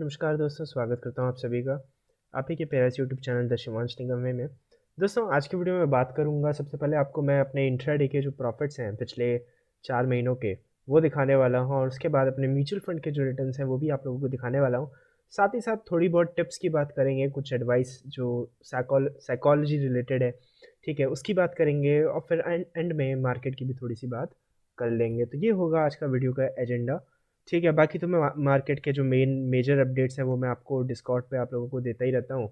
नमस्कार दोस्तों स्वागत करता हूँ आप सभी का आप ही के पेरास यूट्यूब चैनल दशमांश निगम में दोस्तों आज की वीडियो में बात करूँगा सबसे पहले आपको मैं अपने इंट्राडे के जो प्रॉफिट्स हैं पिछले चार महीनों के वो दिखाने वाला हूँ और उसके बाद अपने म्यूचुअल फंड के जो रिटर्न हैं वो भी आप लोगों को दिखाने वाला हूँ साथ ही साथ थोड़ी बहुत टिप्स की बात करेंगे कुछ एडवाइस जो साइकोलॉजी रिलेटेड है ठीक है उसकी बात करेंगे और फिर एंड में मार्केट की भी थोड़ी सी बात कर लेंगे तो ये होगा आज का वीडियो का एजेंडा ठीक है बाकी तो मैं मार्केट के जो मेन मेजर अपडेट्स हैं वो मैं आपको डिस्काउंट पे आप लोगों को देता ही रहता हूँ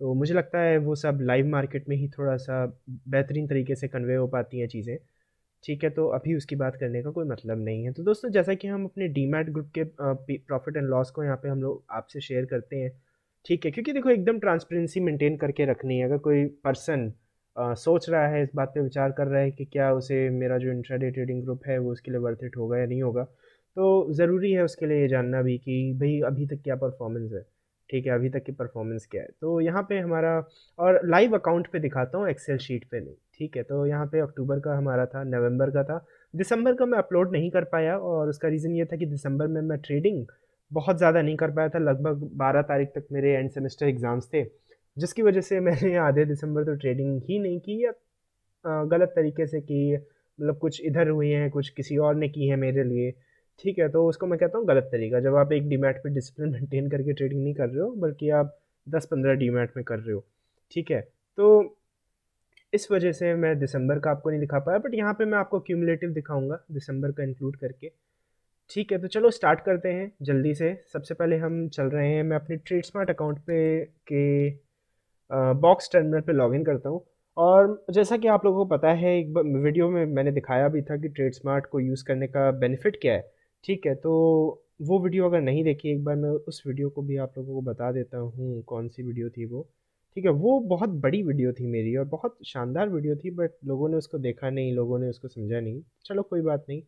तो मुझे लगता है वो सब लाइव मार्केट में ही थोड़ा सा बेहतरीन तरीके से कन्वे हो पाती हैं चीज़ें ठीक है तो अभी उसकी बात करने का कोई मतलब नहीं है तो दोस्तों जैसा कि हम अपने डीमैट ग्रुप के प्रॉफिट एंड लॉस को यहाँ पर हम लोग आपसे शेयर करते हैं ठीक है क्योंकि देखो एकदम ट्रांसपेरेंसी मेंटेन करके रखनी है अगर कोई पर्सन सोच रहा है इस बात पे विचार कर रहा है कि क्या उसे मेरा जो इंट्राडे ट्रेडिंग ग्रुप है वो उसके लिए वर्थ इट होगा या नहीं होगा तो ज़रूरी है उसके लिए ये जानना भी कि भाई अभी तक क्या परफॉर्मेंस है ठीक है अभी तक की परफॉर्मेंस क्या है तो यहाँ पे हमारा और लाइव अकाउंट पे दिखाता हूँ एक्सेल शीट पे नहीं ठीक है तो यहाँ पे अक्टूबर का हमारा था नवंबर का था दिसंबर का मैं अपलोड नहीं कर पाया और उसका रीज़न ये था कि दिसंबर में मैं ट्रेडिंग बहुत ज़्यादा नहीं कर पाया था लगभग बारह तारीख तक मेरे एंड सेमेस्टर एग्ज़ाम्स थे जिसकी वजह से मैंने आधे दिसंबर तो ट्रेडिंग ही नहीं की या गलत तरीके से की मतलब कुछ इधर हुई हैं कुछ किसी और ने की है मेरे लिए ठीक है तो उसको मैं कहता हूँ गलत तरीका जब आप एक डीमैट पे डिसिप्लिन मेंटेन करके ट्रेडिंग नहीं कर रहे हो बल्कि आप दस पंद्रह डीमैट में कर रहे हो ठीक है तो इस वजह से मैं दिसंबर का आपको नहीं दिखा पाया बट यहाँ पे मैं आपको क्यूमुलेटिव दिखाऊंगा दिसंबर का इंक्लूड करके ठीक है तो चलो स्टार्ट करते हैं जल्दी से सबसे पहले हम चल रहे हैं मैं अपने ट्रेड स्मार्ट अकाउंट पे के बॉक्स टर्मिनल पे लॉगिन करता हूँ और जैसा कि आप लोगों को पता है एक वीडियो में मैंने दिखाया भी था कि ट्रेड स्मार्ट को यूज़ करने का बेनिफिट क्या है ठीक है तो वो वीडियो अगर नहीं देखी एक बार मैं उस वीडियो को भी आप लोगों को बता देता हूँ कौन सी वीडियो थी वो ठीक है वो बहुत बड़ी वीडियो थी मेरी और बहुत शानदार वीडियो थी बट लोगों ने उसको देखा नहीं लोगों ने उसको समझा नहीं चलो कोई बात नहीं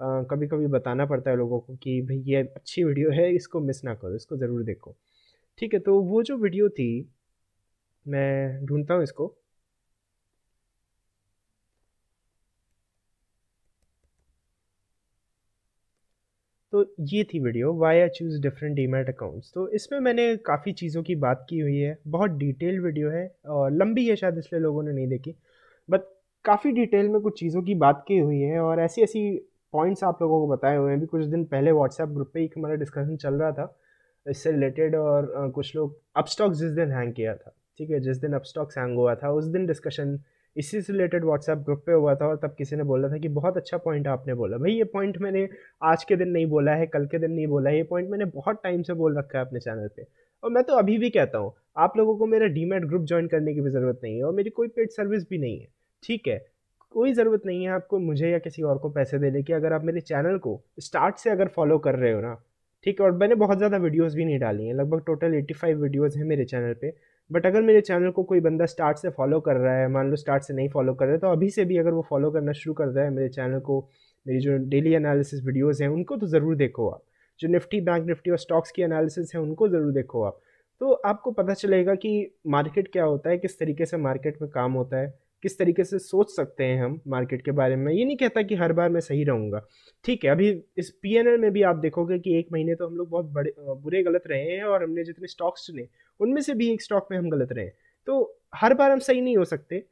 आ, कभी कभी बताना पड़ता है लोगों को कि भाई ये अच्छी वीडियो है इसको मिस ना करो इसको ज़रूर देखो ठीक है तो वो जो वीडियो थी मैं ढूंढता हूँ इसको तो ये थी video why I choose different demat accounts तो इसमें मैंने काफ़ी चीज़ों की बात की हुई है बहुत डिटेल्ड वीडियो है और लंबी है शायद इसलिए लोगों ने नहीं देखी बट काफ़ी डिटेल में कुछ चीज़ों की बात की हुई है और ऐसी ऐसी पॉइंट्स आप लोगों को बताए हुए हैं भी कुछ दिन पहले व्हाट्सएप ग्रुप पे एक हमारा डिस्कशन चल रहा था इससे रिलेटेड और कुछ लोग अपस्टॉक्स जिस दिन हैंग किया था ठीक है जिस दिन अपस्टॉक्स हैंग हुआ था उस दिन डिस्कशन इसी से रिलेटेड व्हाट्सएप ग्रुप पे हुआ था और तब किसी ने बोला था कि बहुत अच्छा पॉइंट आपने बोला भाई ये पॉइंट मैंने आज के दिन नहीं बोला है कल के दिन नहीं बोला है ये पॉइंट मैंने बहुत टाइम से बोल रखा है अपने चैनल पर और मैं तो अभी भी कहता हूँ आप लोगों को मेरा डीमेट ग्रुप ज्वाइन करने की भी ज़रूरत नहीं है और मेरी कोई पेड सर्विस भी नहीं है ठीक है कोई ज़रूरत नहीं है आपको मुझे या किसी और को पैसे देने की अगर आप मेरे चैनल को स्टार्ट से अगर फॉलो कर रहे हो ना ठीक है और मैंने बहुत ज़्यादा वीडियोस भी नहीं डाली हैं लगभग टोटल 85 वीडियोस हैं मेरे चैनल पे बट अगर मेरे चैनल को कोई बंदा स्टार्ट से फॉलो कर रहा है मान लो स्टार्ट से नहीं फॉलो कर रहा है तो अभी से भी अगर वो फॉलो करना शुरू कर रहा है मेरे चैनल को मेरी जो डेली एनालिसिस वीडियोज़ हैं उनको तो ज़रूर देखो आप जो निफ्टी बैंक निफ्टी और स्टॉक्स की एनालिसिस हैं उनको ज़रूर देखो आप तो आपको पता चलेगा कि मार्केट क्या होता है किस तरीके से मार्केट में काम होता है किस तरीके से सोच सकते हैं हम मार्केट के बारे में ये नहीं कहता कि हर बार मैं सही रहूँगा ठीक है अभी इस पी में भी आप देखोगे कि एक महीने तो हम लोग बहुत बड़े बुरे गलत रहे हैं और हमने जितने स्टॉक्स चुने उनमें से भी एक स्टॉक में हम गलत रहे तो हर बार हम सही नहीं हो सकते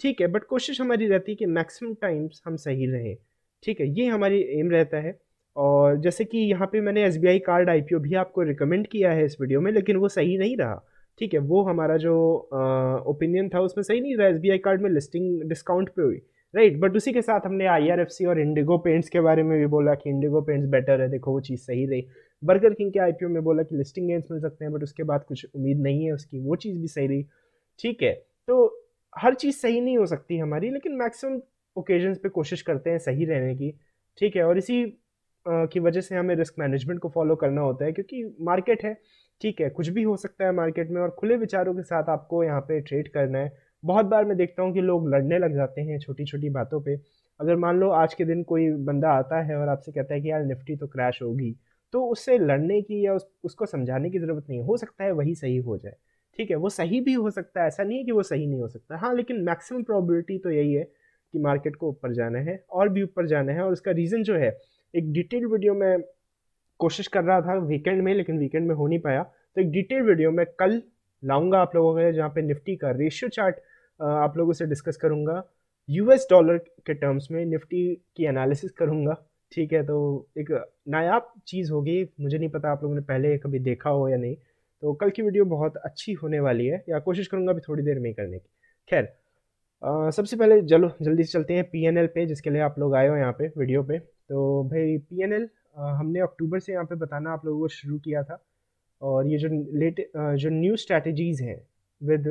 ठीक है बट कोशिश हमारी रहती है कि मैक्सिमम टाइम्स हम सही रहें ठीक है ये हमारी एम रहता है और जैसे कि यहाँ पे मैंने एस कार्ड आई भी आपको रिकमेंड किया है इस वीडियो में लेकिन वो सही नहीं रहा ठीक है वो हमारा जो ओपिनियन था उसमें सही नहीं था एस कार्ड में लिस्टिंग डिस्काउंट पे हुई राइट बट उसी के साथ हमने आई और इंडिगो पेंट्स के बारे में भी बोला कि इंडिगो पेंट्स बेटर है देखो वो चीज़ सही रही बर्गर किंग के आई में बोला कि लिस्टिंग गेंस मिल सकते हैं बट उसके बाद कुछ उम्मीद नहीं है उसकी वो चीज़ भी सही रही ठीक है तो हर चीज़ सही नहीं हो सकती हमारी लेकिन मैक्सिमम ओकेजन्स पे कोशिश करते हैं सही रहने की ठीक है और इसी की वजह से हमें रिस्क मैनेजमेंट को फॉलो करना होता है क्योंकि मार्केट है ठीक है कुछ भी हो सकता है मार्केट में और खुले विचारों के साथ आपको यहाँ पे ट्रेड करना है बहुत बार मैं देखता हूँ कि लोग लड़ने लग जाते हैं छोटी छोटी बातों पे अगर मान लो आज के दिन कोई बंदा आता है और आपसे कहता है कि यार निफ्टी तो क्रैश होगी तो उससे लड़ने की या उस, उसको समझाने की ज़रूरत नहीं हो सकता है वही सही हो जाए ठीक है वो सही भी हो सकता है ऐसा नहीं है कि वो सही नहीं हो सकता हाँ लेकिन मैक्सिमम प्रॉबिलिटी तो यही है कि मार्केट को ऊपर जाना है और भी ऊपर जाना है और उसका रीज़न जो है एक डिटेल वीडियो में कोशिश कर रहा था वीकेंड में लेकिन वीकेंड में हो नहीं पाया तो एक डिटेल वीडियो मैं कल लाऊंगा आप लोगों के लिए जहाँ पे निफ्टी का रेशियो चार्ट आप लोगों से डिस्कस करूँगा यूएस डॉलर के टर्म्स में निफ्टी की एनालिसिस करूँगा ठीक है तो एक नायाब चीज़ होगी मुझे नहीं पता आप लोगों ने पहले कभी देखा हो या नहीं तो कल की वीडियो बहुत अच्छी होने वाली है या कोशिश करूँगा अभी थोड़ी देर में ही करने की खैर सबसे पहले चलो जल्दी से चलते हैं पी पे जिसके लिए आप लोग आए हो यहाँ पे वीडियो पे तो भाई पी हमने अक्टूबर से यहाँ पे बताना आप लोगों को शुरू किया था और ये जो लेट जो न्यू स्ट्रैटेजीज़ हैं विद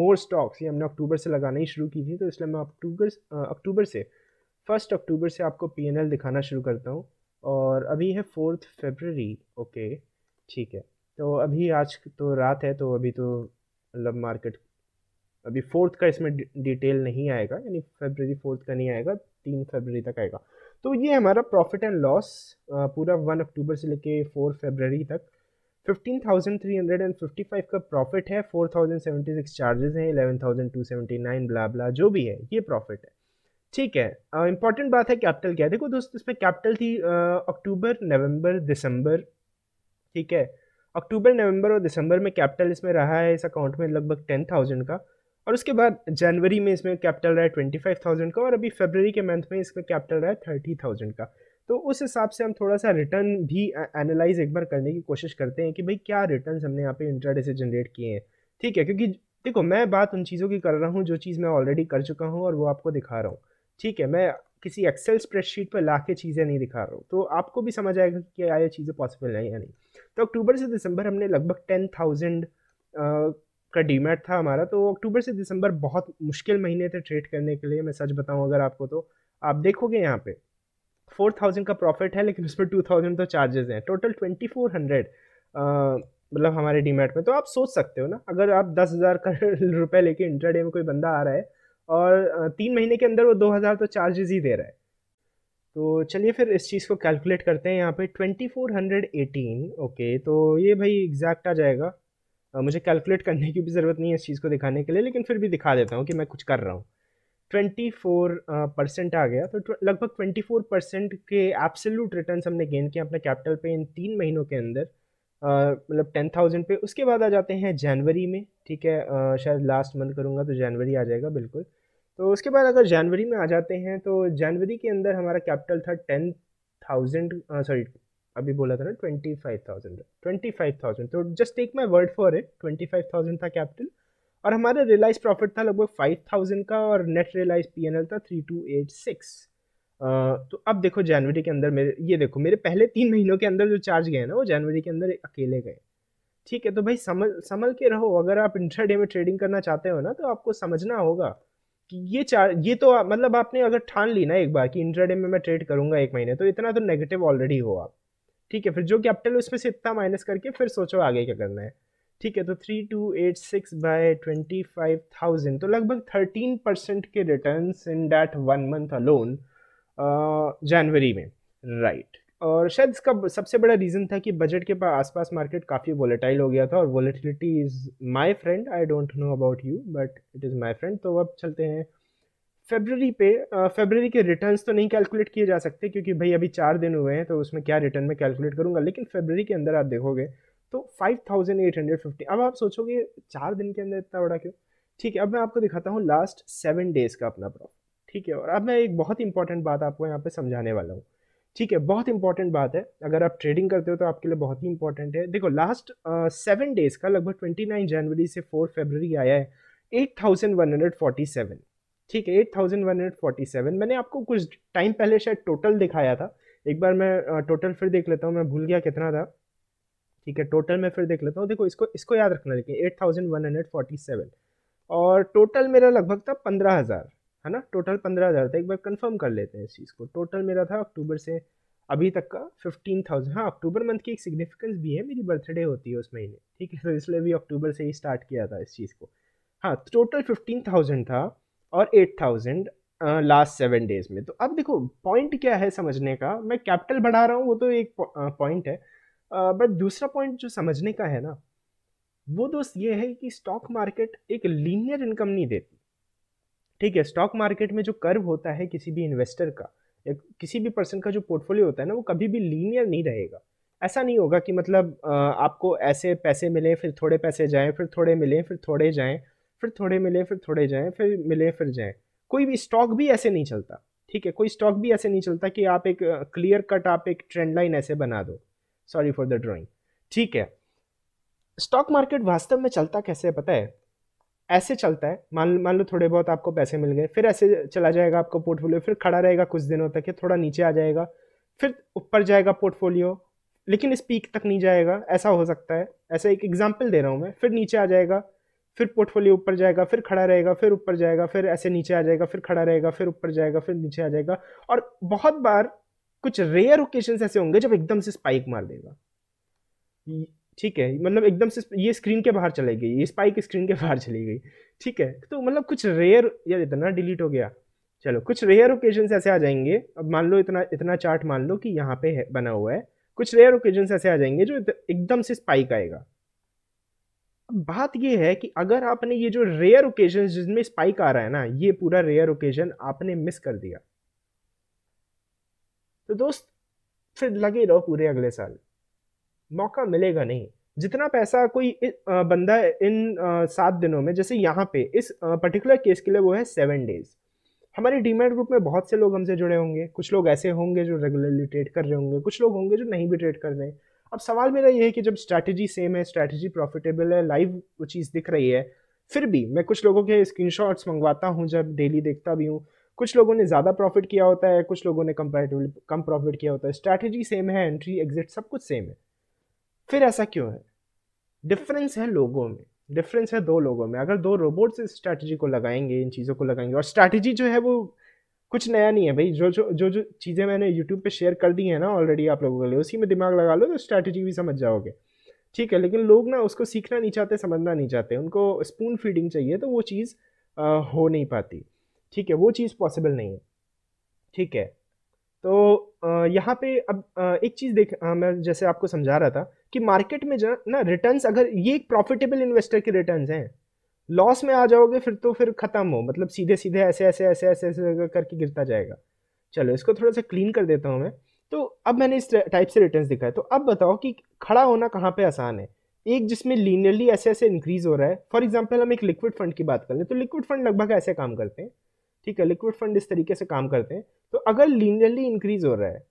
मोर स्टॉक्स ये हमने अक्टूबर से लगाना ही शुरू की थी तो इसलिए मैं अक्टूबर अक्टूबर से फर्स्ट अक्टूबर से आपको पी दिखाना शुरू करता हूँ और अभी है फोर्थ फेबररी ओके ठीक है तो अभी आज तो रात है तो अभी तो मतलब मार्केट अभी फोर्थ का इसमें डिटेल नहीं आएगा यानी फेबररी फोर्थ का नहीं आएगा तीन फेबररी तक आएगा तो ये हमारा प्रॉफिट एंड लॉस पूरा वन अक्टूबर से लेके फोर फेबररी तक fifteen thousand three hundred and fifty five का प्रॉफिट है four thousand seventy six charges हैं eleven thousand two seventy blah blah जो भी है ये प्रॉफिट है ठीक है इंपॉर्टेंट uh, बात है कैपिटल क्या है देखो दोस्तों इसमें कैपिटल थी अक्टूबर नवंबर दिसंबर ठीक है अक्टूबर नवंबर और दिसंबर में कैपिटल इसमें रहा है इस अकाउंट में लगभग टेन थाउजेंड का और उसके बाद जनवरी में इसमें कैपिटल रहा है ट्वेंटी फाइव थाउजेंड का और अभी फेबररी के मंथ में इसका कैपिटल रहा है थर्टी थाउजेंड का तो उस हिसाब से हम थोड़ा सा रिटर्न भी एनालाइज एक बार करने की कोशिश करते हैं कि भाई क्या रिटर्न हमने यहाँ पे इंटरडे से जनरेट किए हैं ठीक है क्योंकि देखो मैं बात उन चीज़ों की कर रहा हूँ जो चीज़ मैं ऑलरेडी कर चुका हूँ और वो आपको दिखा रहा हूँ ठीक है मैं किसी एक्सेल स्प्रेडशीट पर ला के चीज़ें नहीं दिखा रहा हूँ तो आपको भी समझ आएगा कि क्या ये चीज़ें पॉसिबल हैं या नहीं तो अक्टूबर से दिसंबर हमने लगभग टेन थाउजेंड का डीमेट था हमारा तो अक्टूबर से दिसंबर बहुत मुश्किल महीने थे ट्रेड करने के लिए मैं सच बताऊँ अगर आपको तो आप देखोगे यहाँ पे फोर थाउजेंड का प्रॉफिट है लेकिन उसमें टू थाउजेंड तो चार्जेस हैं टोटल ट्वेंटी फोर हंड्रेड मतलब हमारे डीमेट में तो आप सोच सकते हो ना अगर आप दस हज़ार रुपये लेके इंटरडे में कोई बंदा आ रहा है और तीन महीने के अंदर वो दो हज़ार तो चार्जेस ही दे रहा है तो चलिए फिर इस चीज़ को कैलकुलेट करते हैं यहाँ पे एटीन ओके तो ये भाई एग्जैक्ट आ जाएगा मुझे कैलकुलेट करने की भी ज़रूरत नहीं है इस चीज़ को दिखाने के लिए लेकिन फिर भी दिखा देता हूँ कि मैं कुछ कर रहा हूँ ट्वेंटी फोर परसेंट आ गया तो लगभग ट्वेंटी फोर परसेंट के एब्सोल्यूट रिटर्न हमने गेन किया अपने कैपिटल पे इन तीन महीनों के अंदर मतलब टेन थाउजेंड पे उसके बाद आ जाते हैं जनवरी में ठीक है आ, शायद लास्ट मंथ करूँगा तो जनवरी आ जाएगा बिल्कुल तो उसके बाद अगर जनवरी में आ जाते हैं तो जनवरी के अंदर हमारा कैपिटल था टेन थाउजेंड सॉरी अभी बोला था ना twenty five thousand twenty five thousand तो just take my word for it twenty five thousand था कैपिटल और हमारा रियलाइज प्रॉफिट था लगभग फाइव थाउजेंड का और net realise P N L था थ्री टू एट सिक्स तो अब देखो जनवरी के अंदर मेरे ये देखो मेरे पहले तीन महीनों के अंदर जो चार्ज गए ना वो जनवरी के अंदर अकेले गए ठीक है तो भाई समझ संभल के रहो अगर आप इंट्राडे में ट्रेडिंग करना चाहते हो ना तो आपको समझना होगा कि ये चार ये तो मतलब आपने अगर ठान ली ना एक बार कि इंट्राडे में मैं ट्रेड करूंगा एक महीने तो इतना तो नेगेटिव ऑलरेडी हो आप ठीक है फिर जो कैपिटल उसमें से इतना माइनस करके फिर सोचो आगे क्या करना है ठीक है तो three two eight six by twenty five thousand तो लगभग थर्टीन परसेंट के return in that one month alone जनवरी में राइट right. और शायद इसका सबसे बड़ा रीज़न था कि बजट के आसपास मार्केट काफ़ी वोलेटाइल हो गया था और volatility is my friend I don't know about you but it is my friend तो अब चलते हैं फेबररी पे फेबररी के रिटर्न्स तो नहीं कैलकुलेट किए जा सकते क्योंकि भाई अभी चार दिन हुए हैं तो उसमें क्या रिटर्न में कैलकुलेट करूँगा लेकिन फेबररी के अंदर आप देखोगे तो five thousand eight hundred fifty अब आप सोचोगे चार दिन के अंदर इतना बड़ा क्यों ठीक है अब मैं आपको दिखाता हूँ लास्ट सेवन डेज़ का अपना प्रॉफिट ठीक है और अब मैं एक बहुत इंपॉर्टेंट बात आपको यहाँ पर समझाने वाला हूँ ठीक है बहुत इंपॉर्टेंट बात है अगर आप ट्रेडिंग करते हो तो आपके लिए बहुत ही इंपॉर्टेंट है देखो लास्ट सेवन डेज़ का लगभग ट्वेंटी नाइन जनवरी से फोर फेबररी आया है eight thousand one hundred forty seven ठीक है eight thousand one hundred forty seven मैंने आपको कुछ टाइम पहले शायद टोटल दिखाया था एक बार मैं टोटल फिर देख लेता हूँ मैं भूल गया कितना था ठीक है टोटल मैं फिर देख लेता हूँ देखो इसको इसको याद रखना लेकिन eight thousand one hundred forty seven और टोटल मेरा लगभग था पंद्रह हज़ार है ना टोटल पंद्रह हज़ार था एक बार कन्फर्म कर लेते हैं इस चीज़ को टोटल मेरा था अक्टूबर से अभी तक का फिफ्टीन थाउजेंड हाँ अक्टूबर मंथ की एक सिग्निफिकेंस भी है मेरी बर्थडे होती है उस महीने ठीक है तो इसलिए भी अक्टूबर से ही स्टार्ट किया था इस चीज़ को हाँ टोटल फिफ्टीन थाउजेंड था और eight thousand last seven days में तो अब देखो पॉइंट क्या है समझने का मैं कैपिटल बढ़ा रहा हूँ वो तो एक पॉइंट है बट दूसरा पॉइंट जो समझने का है ना वो दोस्त ये है कि स्टॉक मार्केट एक लीनियर इनकम नहीं देती ठीक है स्टॉक मार्केट में जो कर्व होता है किसी भी इन्वेस्टर का या किसी भी पर्सन का जो पोर्टफोलियो होता है ना वो कभी भी लीनियर नहीं रहेगा ऐसा नहीं होगा कि मतलब आपको ऐसे पैसे मिले फिर थोड़े पैसे जाएं फिर थोड़े मिले फिर थोड़े जाएं फिर थोड़े मिले फिर थोड़े जाएं फिर मिले फिर जाएं कोई भी स्टॉक भी ऐसे नहीं चलता ठीक है कोई स्टॉक भी ऐसे नहीं चलता कि आप एक क्लियर कट आप एक ट्रेंड लाइन ऐसे बना दो सॉरी फॉर द ड्राइंग ठीक है स्टॉक मार्केट वास्तव में चलता कैसे पता है ऐसे चलता है मान मान लो थोड़े बहुत आपको पैसे मिल गए फिर ऐसे चला जाएगा आपका पोर्टफोलियो फिर खड़ा रहेगा कुछ दिनों तक या थोड़ा नीचे आ जाएगा फिर ऊपर जाएगा पोर्टफोलियो लेकिन इस पीक तक नहीं जाएगा ऐसा हो सकता है ऐसा एक एग्जाम्पल दे रहा हूँ मैं फिर नीचे आ जाएगा फिर पोर्टफोलियो ऊपर जाएगा फिर खड़ा रहेगा फिर ऊपर जाएगा फिर ऐसे नीचे आ जाएगा फिर खड़ा रहेगा फिर ऊपर जाएगा फिर नीचे आ जाएगा और बहुत बार कुछ रेयर ओकेशन ऐसे होंगे जब एकदम से स्पाइक मार देगा ठीक है मतलब एकदम से ये स्क्रीन के बाहर चले गई ये स्पाइक स्क्रीन के बाहर चली गई ठीक है तो मतलब कुछ रेयर या इतना डिलीट हो गया चलो कुछ रेयर ओकेजन्स ऐसे आ जाएंगे अब मान लो इतना इतना चार्ट मान लो कि यहाँ पे है, बना हुआ है कुछ रेयर ओकेजन ऐसे आ जाएंगे जो एकदम से स्पाइक आएगा बात ये है कि अगर आपने ये जो रेयर ओकेजन जिसमें स्पाइक आ रहा है ना ये पूरा रेयर ओकेजन आपने मिस कर दिया तो दोस्त फिर लगे रहो पूरे अगले साल मौका मिलेगा नहीं जितना पैसा कोई बंदा इन सात दिनों में जैसे यहाँ पे इस पर्टिकुलर केस के लिए वो है सेवन डेज हमारे डीमेट ग्रुप में बहुत से लोग हमसे जुड़े होंगे कुछ लोग ऐसे होंगे जो रेगुलरली ट्रेड कर रहे होंगे कुछ लोग होंगे जो नहीं भी ट्रेड कर रहे हैं अब सवाल मेरा ये है कि जब स्ट्रैटेजी सेम है स्ट्रैटेजी प्रॉफिटेबल है लाइव वो चीज़ दिख रही है फिर भी मैं कुछ लोगों के स्क्रीन मंगवाता हूँ जब डेली देखता भी हूँ कुछ लोगों ने ज़्यादा प्रॉफिट किया होता है कुछ लोगों ने कंपेरेटिवली कम प्रॉफिट किया होता है स्ट्रैटेजी सेम है एंट्री एग्जिट सब कुछ सेम है फिर ऐसा क्यों है डिफरेंस है लोगों में डिफरेंस है दो लोगों में अगर दो रोबोट्स इस स्ट्रैटेजी को लगाएंगे इन चीज़ों को लगाएंगे और स्ट्रैटेजी जो है वो कुछ नया नहीं है भाई जो जो जो जो चीज़ें मैंने यूट्यूब पे शेयर कर दी हैं ना ऑलरेडी आप लोगों के लिए उसी में दिमाग लगा लो तो स्ट्रैटेजी भी समझ जाओगे ठीक है लेकिन लोग ना उसको सीखना नहीं चाहते समझना नहीं चाहते उनको स्पून फीडिंग चाहिए तो वो चीज़ आ, हो नहीं पाती ठीक है वो चीज़ पॉसिबल नहीं है ठीक है तो यहाँ पे अब एक चीज़ देख मैं जैसे आपको समझा रहा था कि मार्केट में जो ना रिटर्न्स अगर ये एक प्रॉफिटेबल इन्वेस्टर के रिटर्न्स हैं लॉस में आ जाओगे फिर तो फिर ख़त्म हो मतलब सीधे सीधे ऐसे ऐसे ऐसे ऐसे ऐसे करके गिरता जाएगा चलो इसको थोड़ा सा क्लीन कर देता हूँ मैं तो अब मैंने इस टाइप से रिटर्न दिखाए तो अब बताओ कि खड़ा होना कहाँ पर आसान है एक जिसमें लीनियरली ऐसे ऐसे इंक्रीज़ हो रहा है फॉर एग्जाम्पल हम एक लिक्विड फंड की बात कर लें तो लिक्विड फंड लगभग ऐसे काम करते हैं ठीक है लिक्विड फंड इस तरीके से काम करते हैं तो अगर लीनियरली इंक्रीज हो रहा है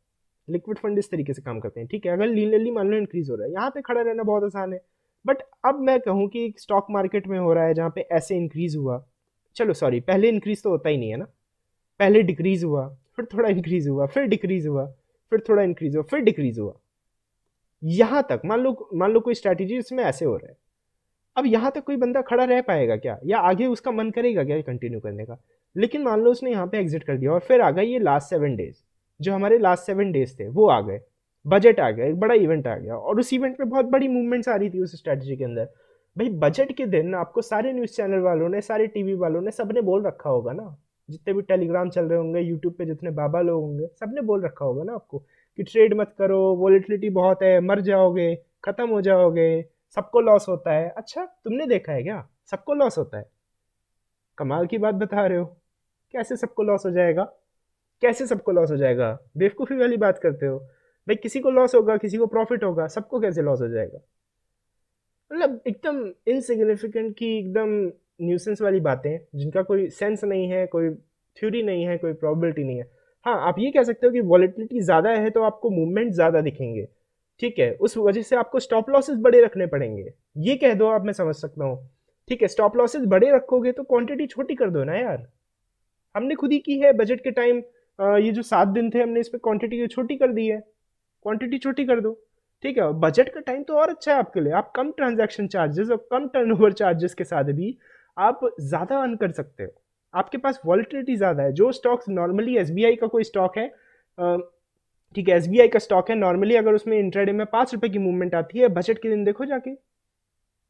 लिक्विड फंड इस तरीके से काम करते हैं ठीक है अगर लीनियरली मान लो इंक्रीज हो रहा है यहाँ पे खड़ा रहना बहुत आसान है बट अब मैं कहूँ कि स्टॉक मार्केट में हो रहा है जहाँ पे ऐसे इंक्रीज़ हुआ चलो सॉरी पहले इंक्रीज़ तो होता ही नहीं है ना पहले डिक्रीज़ हुआ फिर थोड़ा इंक्रीज़ हुआ फिर डिक्रीज़ हुआ फिर थोड़ा इंक्रीज़ हुआ फिर डिक्रीज़ हुआ यहाँ तक मान लो मान लो कोई स्ट्रैटेजी उसमें ऐसे हो रहा है अब यहाँ तक कोई बंदा खड़ा रह पाएगा क्या या आगे उसका मन करेगा क्या कंटिन्यू करने का लेकिन मान लो उसने यहाँ पे एग्जिट कर दिया और फिर आ गए ये लास्ट सेवन डेज जो हमारे लास्ट सेवन डेज थे वो आ गए बजट आ गया एक बड़ा इवेंट आ गया और उस इवेंट में बहुत बड़ी मूवमेंट्स आ रही थी उस स्ट्रैटेजी के अंदर भाई बजट के दिन आपको सारे न्यूज़ चैनल वालों ने सारे टीवी वालों ने सबने बोल रखा होगा ना जितने भी टेलीग्राम चल रहे होंगे यूट्यूब पे जितने बाबा लोग होंगे सबने बोल रखा होगा ना आपको कि ट्रेड मत करो वॉलिटिलिटी बहुत है मर जाओगे ख़त्म हो जाओगे सबको लॉस होता है अच्छा तुमने देखा है क्या सबको लॉस होता है कमाल की बात बता रहे हो कैसे सबको लॉस हो जाएगा कैसे सबको लॉस हो जाएगा बेवकूफ़ी वाली बात करते हो भाई किसी को लॉस होगा किसी को प्रॉफिट होगा सबको कैसे लॉस हो जाएगा मतलब एकदम इनसिग्निफिकेंट की एकदम न्यूसेंस वाली बातें जिनका कोई सेंस नहीं है कोई थ्योरी नहीं है कोई प्रॉबिलिटी नहीं है हाँ आप ये कह सकते हो कि वॉलिटिलिटी ज़्यादा है तो आपको मूवमेंट ज़्यादा दिखेंगे ठीक है उस वजह से आपको स्टॉप लॉसेस बड़े रखने पड़ेंगे ये कह दो आप मैं समझ सकता हूँ ठीक है स्टॉप लॉसेस बड़े रखोगे तो क्वांटिटी छोटी कर दो ना यार हमने खुद ही की है बजट के टाइम ये जो सात दिन थे हमने इस पर क्वांटिटी छोटी कर दी है क्वांटिटी छोटी कर दो ठीक है बजट का टाइम तो और अच्छा है आपके लिए आप कम ट्रांजैक्शन चार्जेस और कम टर्नओवर चार्जेस के साथ भी आप ज़्यादा अर्न कर सकते हो आपके पास वॉल्टिटी ज़्यादा है जो स्टॉक्स नॉर्मली एस का कोई स्टॉक है ठीक है एस का स्टॉक है नॉर्मली अगर उसमें इंट्राडे में पाँच रुपये की मूवमेंट आती है बजट के दिन देखो जाके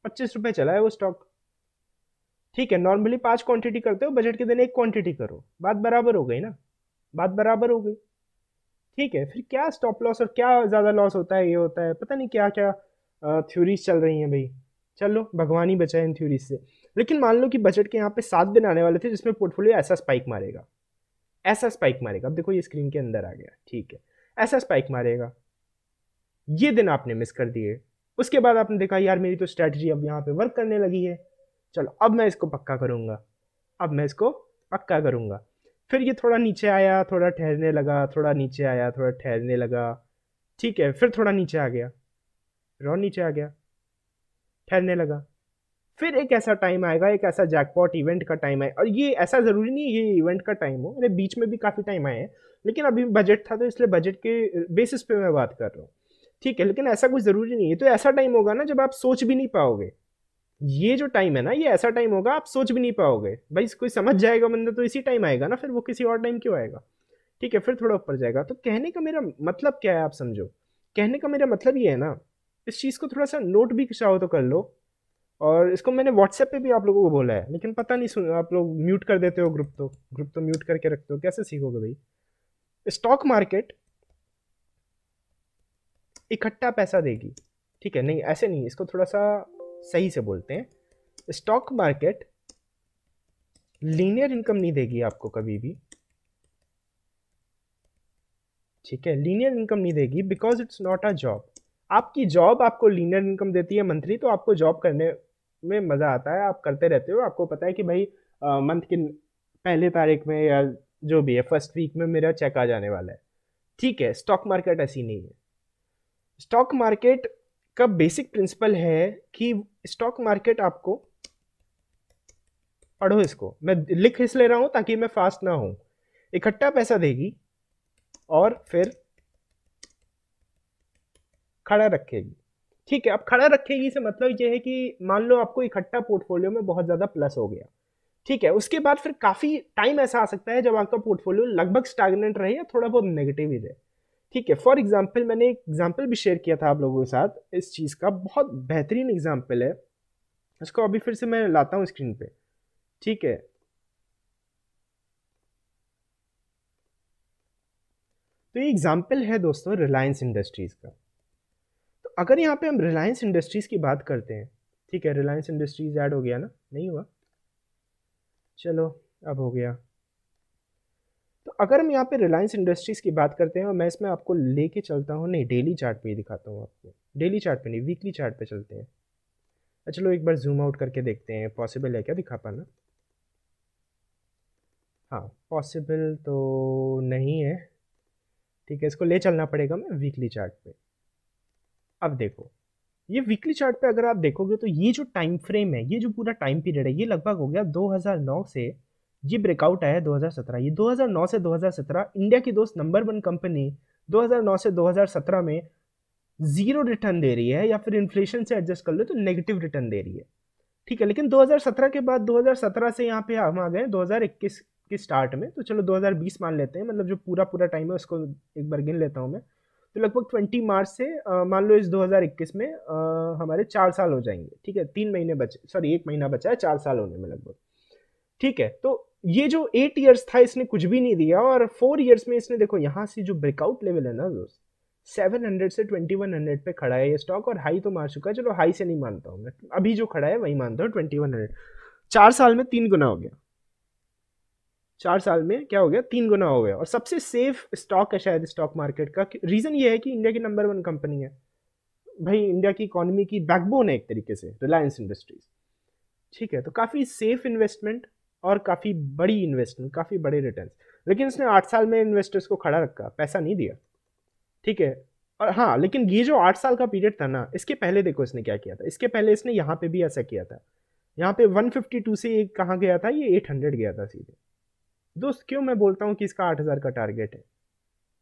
पच्चीस रुपये चला है वो स्टॉक ठीक है नॉर्मली पाँच क्वांटिटी करते हो बजट के दिन एक क्वांटिटी करो बात बराबर हो गई ना बात बराबर हो गई ठीक है फिर क्या स्टॉप लॉस और क्या ज़्यादा लॉस होता है ये होता है पता नहीं क्या क्या थ्योरीज चल रही हैं भाई चलो भगवान ही बचाए इन थ्योरीज से लेकिन मान लो कि बजट के यहाँ पे सात दिन आने वाले थे जिसमें पोर्टफोलियो ऐसा स्पाइक मारेगा ऐसा स्पाइक मारेगा अब देखो ये स्क्रीन के अंदर आ गया ठीक है ऐसा स्पाइक मारेगा ये दिन आपने मिस कर दिए उसके बाद आपने देखा यार मेरी तो स्ट्रैटेजी अब यहाँ पे वर्क करने लगी है चलो अब मैं इसको पक्का करूँगा अब मैं इसको पक्का करूँगा फिर ये थोड़ा नीचे आया थोड़ा ठहरने लगा थोड़ा नीचे आया थोड़ा ठहरने लगा ठीक है फिर थोड़ा नीचे आ गया फिर और नीचे आ गया ठहरने लगा फिर एक ऐसा टाइम आएगा एक ऐसा जैकपॉट इवेंट का टाइम आएगा और ये ऐसा ज़रूरी नहीं है ये इवेंट का टाइम हो अरे बीच में भी काफ़ी टाइम आए हैं लेकिन अभी बजट था तो इसलिए बजट के बेसिस पे मैं बात कर रहा हूँ ठीक है लेकिन ऐसा कुछ ज़रूरी नहीं है तो ऐसा टाइम होगा ना जब आप सोच भी नहीं पाओगे ये जो टाइम है ना ये ऐसा टाइम होगा आप सोच भी नहीं पाओगे भाई कोई समझ जाएगा बंदा तो इसी टाइम आएगा ना फिर वो किसी और टाइम क्यों आएगा ठीक है फिर थोड़ा ऊपर जाएगा तो कहने का मेरा मतलब क्या है आप समझो कहने का मेरा मतलब ये है ना इस चीज़ को थोड़ा सा नोट भी चाहो तो कर लो और इसको मैंने व्हाट्सएप पे भी आप लोगों को बोला है लेकिन पता नहीं सुन आप लोग म्यूट कर देते हो ग्रुप तो ग्रुप तो म्यूट करके रखते हो कैसे सीखोगे भाई स्टॉक मार्केट इकट्ठा पैसा देगी ठीक है नहीं ऐसे नहीं इसको थोड़ा सा सही से बोलते हैं स्टॉक मार्केट लीनियर इनकम नहीं देगी आपको कभी भी ठीक है लीनियर इनकम नहीं देगी because it's not a job आपकी जॉब आपको लीनियर इनकम देती है मंथली तो आपको जॉब करने में मज़ा आता है आप करते रहते हो आपको पता है कि भाई मंथ के पहले तारीख में या जो भी है फर्स्ट वीक में मेरा चेक आ जाने वाला है ठीक है स्टॉक मार्केट ऐसी नहीं है स्टॉक मार्केट का बेसिक प्रिंसिपल है कि स्टॉक मार्केट आपको पढ़ो इसको मैं लिख इस ले रहा हूं ताकि मैं फास्ट ना हूं इकट्ठा पैसा देगी और फिर खड़ा रखेगी ठीक है अब खड़ा रखेगी से मतलब यह है कि मान लो आपको इकट्ठा पोर्टफोलियो में बहुत ज़्यादा प्लस हो गया ठीक है उसके बाद फिर काफ़ी टाइम ऐसा आ सकता है जब आपका पोर्टफोलियो लगभग स्टैगनेंट रहे या थोड़ा बहुत नेगेटिव ही रहे ठीक है फॉर एग्जाम्पल मैंने एक एग्जाम्पल भी शेयर किया था आप लोगों के साथ इस चीज़ का बहुत बेहतरीन एग्जाम्पल है इसको अभी फिर से मैं लाता हूँ स्क्रीन पे ठीक है तो ये एग्जाम्पल है दोस्तों रिलायंस इंडस्ट्रीज़ का तो अगर यहाँ पे हम रिलायंस इंडस्ट्रीज़ की बात करते हैं ठीक है रिलायंस इंडस्ट्रीज़ ऐड हो गया ना नहीं हुआ चलो अब हो गया तो अगर हम यहाँ पे रिलायंस इंडस्ट्रीज़ की बात करते हैं और मैं इसमें आपको लेके चलता हूँ नहीं डेली चार्ट पे ही दिखाता हूँ आपको डेली चार्ट पे नहीं वीकली चार्ट पे चलते हैं अच्छा लो एक बार जूम आउट करके देखते हैं पॉसिबल है क्या दिखा पाना हाँ पॉसिबल तो नहीं है ठीक है इसको ले चलना पड़ेगा मैं वीकली चार्ट पे अब देखो ये वीकली चार्ट पे अगर आप देखोगे तो ये जो टाइम फ्रेम है ये जो पूरा टाइम पीरियड है ये लगभग हो गया 2009 से जी ब्रेकआउट आया 2017 ये 2009 से 2017 इंडिया की दोस्त नंबर वन कंपनी 2009 से 2017 में जीरो रिटर्न दे रही है या फिर इन्फ्लेशन से एडजस्ट कर लो तो नेगेटिव रिटर्न दे रही है ठीक है लेकिन 2017 के बाद 2017 से यहाँ पे हम आ गए 2021 के स्टार्ट में तो चलो 2020 मान लेते हैं मतलब जो पूरा पूरा टाइम है उसको एक बार गिन लेता हूँ मैं तो लगभग 20 मार्च से मान लो इस 2021 में आ, हमारे चार साल हो जाएंगे ठीक है तीन महीने बचे सॉरी एक महीना बचा है चार साल होने में लगभग ठीक है तो ये जो एट ईयर्स था इसने कुछ भी नहीं दिया और फोर ईयर्स में इसने देखो यहाँ से जो ब्रेकआउट लेवल है ना दोस्त सेवन हंड्रेड से ट्वेंटी वन हंड्रेड पे खड़ा है ये स्टॉक और हाई तो मार चुका है चलो हाई से नहीं मानता हूँ मैं अभी जो खड़ा है वही मानता हूँ ट्वेंटी वन हंड्रेड चार साल में तीन गुना हो गया चार साल में क्या हो गया तीन गुना हो गया और सबसे सेफ स्टॉक है शायद स्टॉक मार्केट का रीज़न ये है कि इंडिया की नंबर वन कंपनी है भाई इंडिया की इकोनॉमी की बैकबोन है एक तरीके से रिलायंस इंडस्ट्रीज ठीक है तो काफ़ी सेफ इन्वेस्टमेंट और काफ़ी बड़ी इन्वेस्टमेंट काफ़ी बड़े रिटर्न लेकिन इसने आठ साल में इन्वेस्टर्स को खड़ा रखा पैसा नहीं दिया ठीक है और हाँ लेकिन ये जो आठ साल का पीरियड था ना इसके पहले देखो इसने क्या किया था इसके पहले इसने यहाँ पे भी ऐसा किया था यहाँ पे 152 से एक कहाँ गया था ये 800 गया था सीधे दोस्त क्यों मैं बोलता हूँ कि इसका 8000 का टारगेट है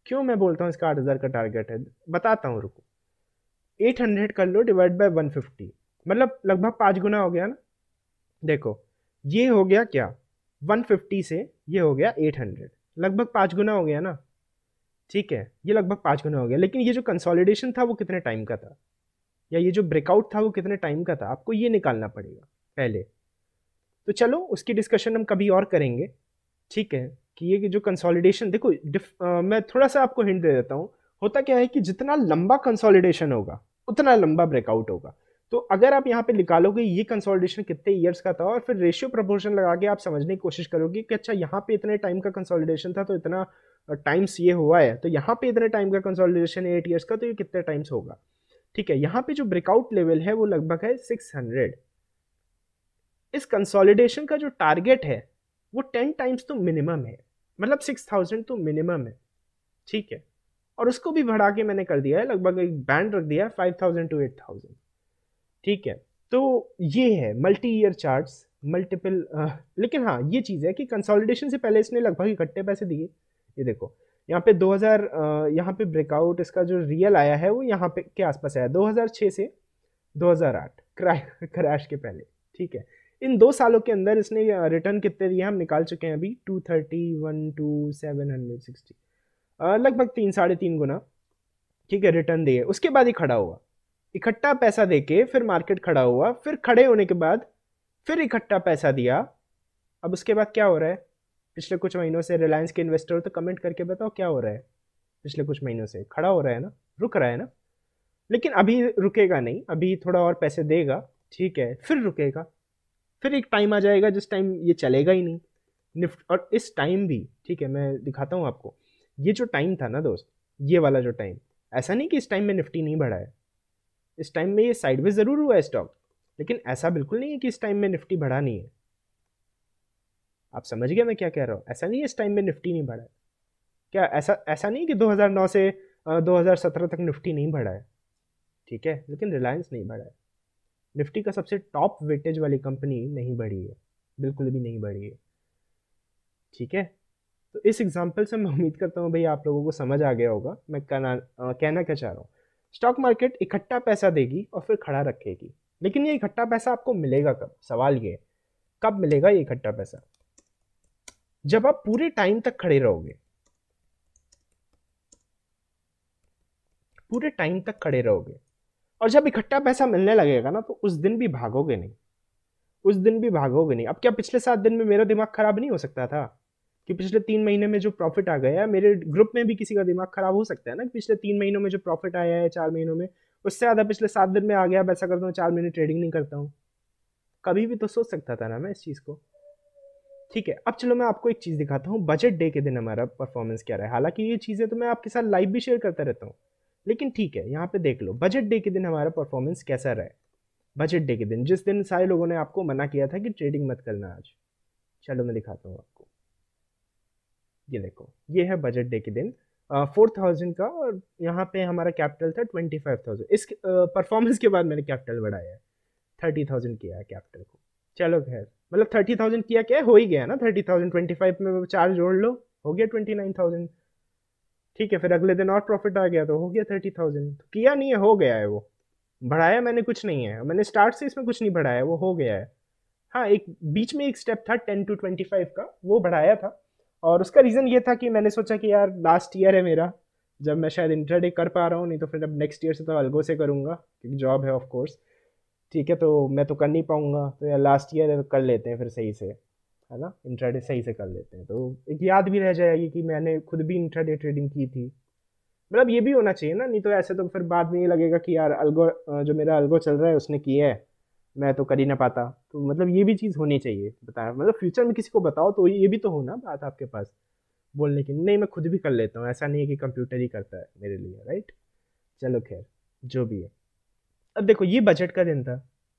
क्यों मैं बोलता हूँ इसका 8000 का टारगेट है बताता हूँ रुको 800 कर लो डिवाइड बाय 150 मतलब लगभग पाँच गुना हो गया ना देखो ये हो गया क्या 150 से ये हो गया 800 लगभग पाँच गुना हो गया ना ठीक है ये लगभग पाँच गुना हो गया लेकिन ये जो कंसोलिडेशन था वो कितने टाइम का था या ये जो ब्रेकआउट था वो कितने टाइम का था आपको ये निकालना पड़ेगा पहले तो चलो उसकी डिस्कशन हम कभी और करेंगे ठीक है कि ये जो कंसोलिडेशन देखो आ, मैं थोड़ा सा आपको हिंट दे देता हूँ होता क्या है कि जितना लंबा कंसोलिडेशन होगा उतना लंबा ब्रेकआउट होगा तो अगर आप यहाँ पे निकालोगे ये कंसोलिडेशन कितने ईयर्स का था और फिर रेशियो प्रपोर्शन लगा के आप समझने की कोशिश करोगे कि अच्छा यहाँ पे इतने टाइम का कंसोलिडेशन था तो इतना टाइम्स ये हुआ है तो यहाँ पे इतने टाइम का कंसोलिडेशन है एट ईयर्स का तो ये कितने टाइम्स होगा ठीक है यहाँ पे जो ब्रेकआउट लेवल है वो लगभग है सिक्स हंड्रेड इस कंसोलिडेशन का जो टारगेट है वो टेन टाइम्स तो मिनिमम है मतलब सिक्स थाउजेंड तो मिनिमम है ठीक है और उसको भी बढ़ा के मैंने कर दिया है लगभग एक बैंड रख दिया है five thousand to eight thousand ठीक है तो ये है मल्टी ईयर चार्ट्स मल्टीपल लेकिन हाँ ये चीज़ है कि कंसोलिडेशन से पहले इसने लगभग इकट्ठे पैसे दिए ये देखो यहाँ पे 2000 हज़ार यहाँ पे ब्रेकआउट इसका जो रियल आया है वो यहाँ पे के आसपास आया 2006 से 2008 क्रैश के पहले ठीक है इन दो सालों के अंदर इसने रिटर्न कितने दिए हम निकाल चुके हैं अभी two thirty one two seven hundred sixty लगभग तीन साढ़े तीन गुना ठीक है रिटर्न दिए उसके बाद ही खड़ा हुआ इकट्ठा पैसा देके फिर मार्केट खड़ा हुआ फिर खड़े होने के बाद फिर इकट्ठा पैसा दिया अब उसके बाद क्या हो रहा है पिछले कुछ महीनों से रिलायंस के इन्वेस्टर तो कमेंट करके बताओ क्या हो रहा है पिछले कुछ महीनों से खड़ा हो रहा है ना रुक रहा है ना लेकिन अभी रुकेगा नहीं अभी थोड़ा और पैसे देगा ठीक है फिर रुकेगा फिर एक टाइम आ जाएगा जिस टाइम ये चलेगा ही नहीं निफ्ट और इस टाइम भी ठीक है मैं दिखाता हूँ आपको ये जो टाइम था ना दोस्त ये वाला जो टाइम ऐसा नहीं कि इस टाइम में निफ्टी नहीं बढ़ा है इस टाइम में ये साइडवेज ज़रूर हुआ है स्टॉक लेकिन ऐसा बिल्कुल नहीं है कि इस टाइम में निफ्टी बढ़ा नहीं है आप समझ गए मैं क्या कह रहा हूँ ऐसा नहीं है इस टाइम में निफ्टी नहीं बढ़ा है क्या ऐसा ऐसा नहीं कि 2009 से 2017 तक निफ्टी नहीं बढ़ा है ठीक है लेकिन रिलायंस नहीं बढ़ा है निफ्टी का सबसे टॉप वेटेज वाली कंपनी नहीं बढ़ी है बिल्कुल भी नहीं बढ़ी है ठीक है तो इस एग्जाम्पल से मैं उम्मीद करता हूँ भाई आप लोगों को समझ आ गया होगा मैं कहना कहना क्या चाह रहा हूँ स्टॉक मार्केट इकट्ठा पैसा देगी और फिर खड़ा रखेगी लेकिन ये इकट्ठा पैसा आपको मिलेगा कब सवाल ये कब मिलेगा ये इकट्ठा पैसा जब आप पूरे टाइम तक खड़े रहोगे पूरे टाइम तक खड़े रहोगे और जब इकट्ठा पैसा मिलने लगेगा ना तो उस दिन भी भागोगे नहीं उस दिन भी भागोगे नहीं अब क्या पिछले सात दिन में मेरा दिमाग खराब नहीं हो सकता था कि पिछले तीन महीने में जो प्रॉफिट आ गया है मेरे ग्रुप में भी किसी का दिमाग खराब हो सकता है ना पिछले तीन महीनों में जो प्रॉफिट आया है चार महीनों में उससे ज़्यादा पिछले सात दिन में आ गया वैसा करता हूँ चार महीने ट्रेडिंग नहीं करता हूँ कभी भी तो सोच सकता था ना मैं इस चीज़ को ठीक है अब चलो मैं आपको एक चीज़ दिखाता हूँ बजट डे के दिन हमारा परफॉर्मेंस क्या रहा है हालांकि ये चीज़ें तो मैं आपके साथ लाइव भी शेयर करता रहता हूँ लेकिन ठीक है यहाँ पे देख लो बजट डे के दिन हमारा परफॉर्मेंस कैसा रहा है बजट डे के दिन जिस दिन सारे लोगों ने आपको मना किया था कि ट्रेडिंग मत करना आज चलो मैं दिखाता हूँ आप ये देखो ये है बजट डे के दिन फोर uh, थाउजेंड का और यहाँ पे हमारा कैपिटल था ट्वेंटी फाइव थाउजेंड इस परफॉर्मेंस uh, के बाद मैंने कैपिटल बढ़ाया है थर्टी थाउजेंड किया है कैपिटल को चलो खैर मतलब थर्टी थाउजेंड किया क्या हो ही गया ना थर्टी थाउजेंड ट्वेंटी फाइव में चार जोड़ लो हो गया ट्वेंटी नाइन थाउजेंड ठीक है फिर अगले दिन और प्रॉफिट आ गया तो हो गया थर्टी थाउजेंड तो किया नहीं है हो गया है वो बढ़ाया मैंने कुछ नहीं है मैंने स्टार्ट से इसमें कुछ नहीं बढ़ाया वो हो गया है हाँ एक बीच में एक स्टेप था टेन टू ट्वेंटी फाइव का वो बढ़ाया था और उसका रीज़न ये था कि मैंने सोचा कि यार लास्ट ईयर है मेरा जब मैं शायद इंटरडे कर पा रहा हूँ नहीं तो फिर अब नेक्स्ट ईयर से तो अलगो से करूँगा क्योंकि जॉब है ऑफ कोर्स ठीक है तो मैं तो कर नहीं पाऊँगा तो यार लास्ट ईयर है तो कर लेते हैं फिर सही से है ना इंटरडे सही से कर लेते हैं तो एक याद भी रह जाएगी कि मैंने खुद भी इंटरडे ट्रेडिंग की थी मतलब ये भी होना चाहिए ना नहीं तो ऐसे तो फिर बाद में ये लगेगा कि यार अलगो जो मेरा अलगो चल रहा है उसने किया है मैं तो कर ही ना पाता तो मतलब ये भी चीज़ होनी चाहिए बताया मतलब फ्यूचर में किसी को बताओ तो ये भी तो हो ना बात आपके पास बोलने की नहीं मैं खुद भी कर लेता हूँ ऐसा नहीं है कि कंप्यूटर ही करता है मेरे लिए राइट चलो खैर जो भी है अब देखो ये बजट का दिन था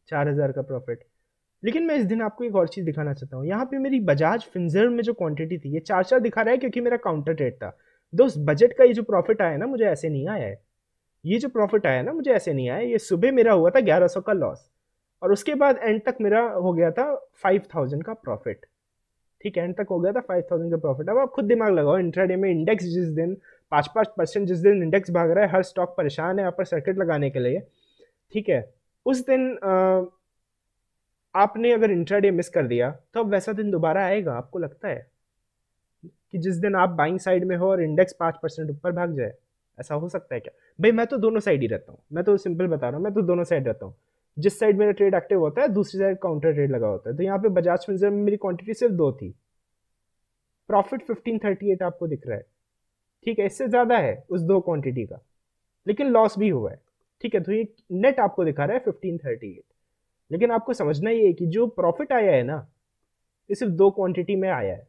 चार हज़ार का प्रॉफिट लेकिन मैं इस दिन आपको एक और चीज़ दिखाना चाहता हूँ यहाँ पे मेरी बजाज फिंजर में जो क्वांटिटी थी ये चार चार दिखा रहा है क्योंकि मेरा काउंटर रेट था दोस्त बजट का ये जो प्रॉफिट आया ना मुझे ऐसे नहीं आया है ये जो प्रॉफिट आया ना मुझे ऐसे नहीं आया ये सुबह मेरा हुआ था ग्यारह सौ का लॉस और उसके बाद एंड तक मेरा हो गया था फाइव थाउजेंड का प्रॉफिट ठीक है एंड तक हो गया था फाइव थाउजेंड का प्रॉफिट अब आप खुद दिमाग लगाओ इंट्राडे में इंडेक्स जिस दिन पाँच पाँच परसेंट जिस दिन इंडेक्स भाग रहा है हर स्टॉक परेशान है अपर सर्किट लगाने के लिए ठीक है उस दिन आ, आपने अगर इंट्राडे मिस कर दिया तो अब वैसा दिन दोबारा आएगा आपको लगता है कि जिस दिन आप बाइंग साइड में हो और इंडेक्स पाँच परसेंट ऊपर भाग जाए ऐसा हो सकता है क्या भाई मैं तो दोनों साइड ही रहता हूँ मैं तो सिंपल बता रहा हूँ मैं तो दोनों साइड रहता हूँ जिस साइड मेरा ट्रेड एक्टिव होता है दूसरी साइड काउंटर ट्रेड लगा होता है तो यहाँ पे बजाज फिंजर में मेरी क्वांटिटी सिर्फ दो थी प्रॉफिट 1538 आपको दिख रहा है ठीक है इससे ज़्यादा है उस दो क्वांटिटी का लेकिन लॉस भी हुआ है ठीक है तो ये नेट आपको दिखा रहा है एट लेकिन आपको समझना ये है कि जो प्रॉफिट आया है ना ये सिर्फ दो क्वान्टिटी में आया है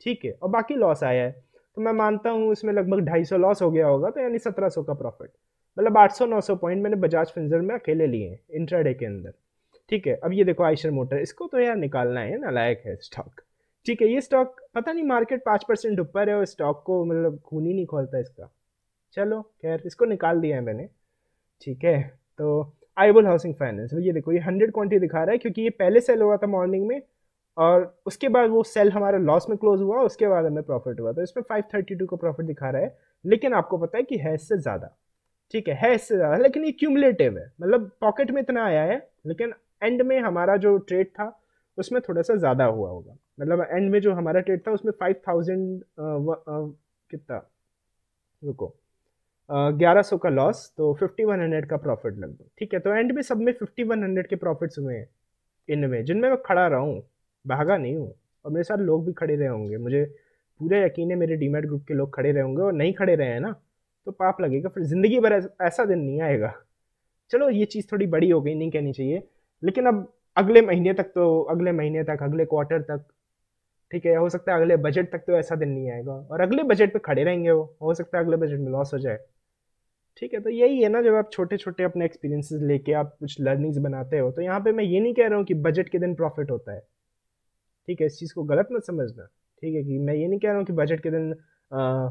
ठीक है और बाकी लॉस आया है तो मैं मानता हूँ इसमें लगभग ढाई सौ लॉस हो गया होगा तो यानी सत्रह सौ का प्रॉफिट मतलब 800-900 पॉइंट मैंने बजाज फिंजर में अकेले लिए हैं इंट्राडे के अंदर ठीक है अब ये देखो आइशर मोटर इसको तो यार निकालना है नालायक है स्टॉक ठीक है ये स्टॉक पता नहीं मार्केट पाँच परसेंट ऊपर है और स्टॉक को मतलब खून ही नहीं खोलता इसका चलो खैर इसको निकाल दिया है मैंने ठीक है तो आईबल हाउसिंग फाइनेंस ये देखो ये हंड्रेड क्वान्टी दिखा रहा है क्योंकि ये पहले सेल हुआ था मॉर्निंग में और उसके बाद वो सेल हमारा लॉस में क्लोज हुआ उसके बाद हमें प्रॉफिट हुआ तो इसमें फाइव थर्टी टू को प्रॉफिट दिखा रहा है लेकिन आपको पता है कि है इससे ज़्यादा ठीक है है इससे ज़्यादा लेकिन ये क्यूमुलेटिव है मतलब पॉकेट में इतना आया है लेकिन एंड में हमारा जो ट्रेड था उसमें थोड़ा सा ज़्यादा हुआ होगा मतलब एंड में जो हमारा ट्रेड था उसमें फाइव थाउजेंड कितना रुको ग्यारह सौ का लॉस तो फिफ्टी वन हंड्रेड का प्रॉफिट लगभग ठीक है तो एंड में सब में फिफ्टी वन हंड्रेड के प्रॉफिट्स हुए हैं इनमें जिनमें मैं खड़ा रहा हूँ भागा नहीं हूँ और मेरे साथ लोग भी खड़े रहे होंगे मुझे पूरा यकीन है मेरे डीमेट ग्रुप के लोग खड़े रहे होंगे और नहीं खड़े रहे हैं ना तो पाप लगेगा फिर ज़िंदगी भर ऐसा दिन नहीं आएगा चलो ये चीज़ थोड़ी बड़ी हो गई नहीं कहनी चाहिए लेकिन अब अगले महीने तक तो अगले महीने तक अगले क्वार्टर तक ठीक है हो सकता है अगले बजट तक तो ऐसा दिन नहीं आएगा और अगले बजट पे खड़े रहेंगे वो हो सकता है अगले बजट में लॉस हो जाए ठीक है तो यही है ना जब आप छोटे छोटे अपने एक्सपीरियंसेस लेके आप कुछ लर्निंग्स बनाते हो तो यहाँ पे मैं ये नहीं कह रहा हूँ कि बजट के दिन प्रॉफिट होता है ठीक है इस चीज़ को गलत मत समझना ठीक है कि मैं ये नहीं कह रहा हूँ कि बजट के दिन आ,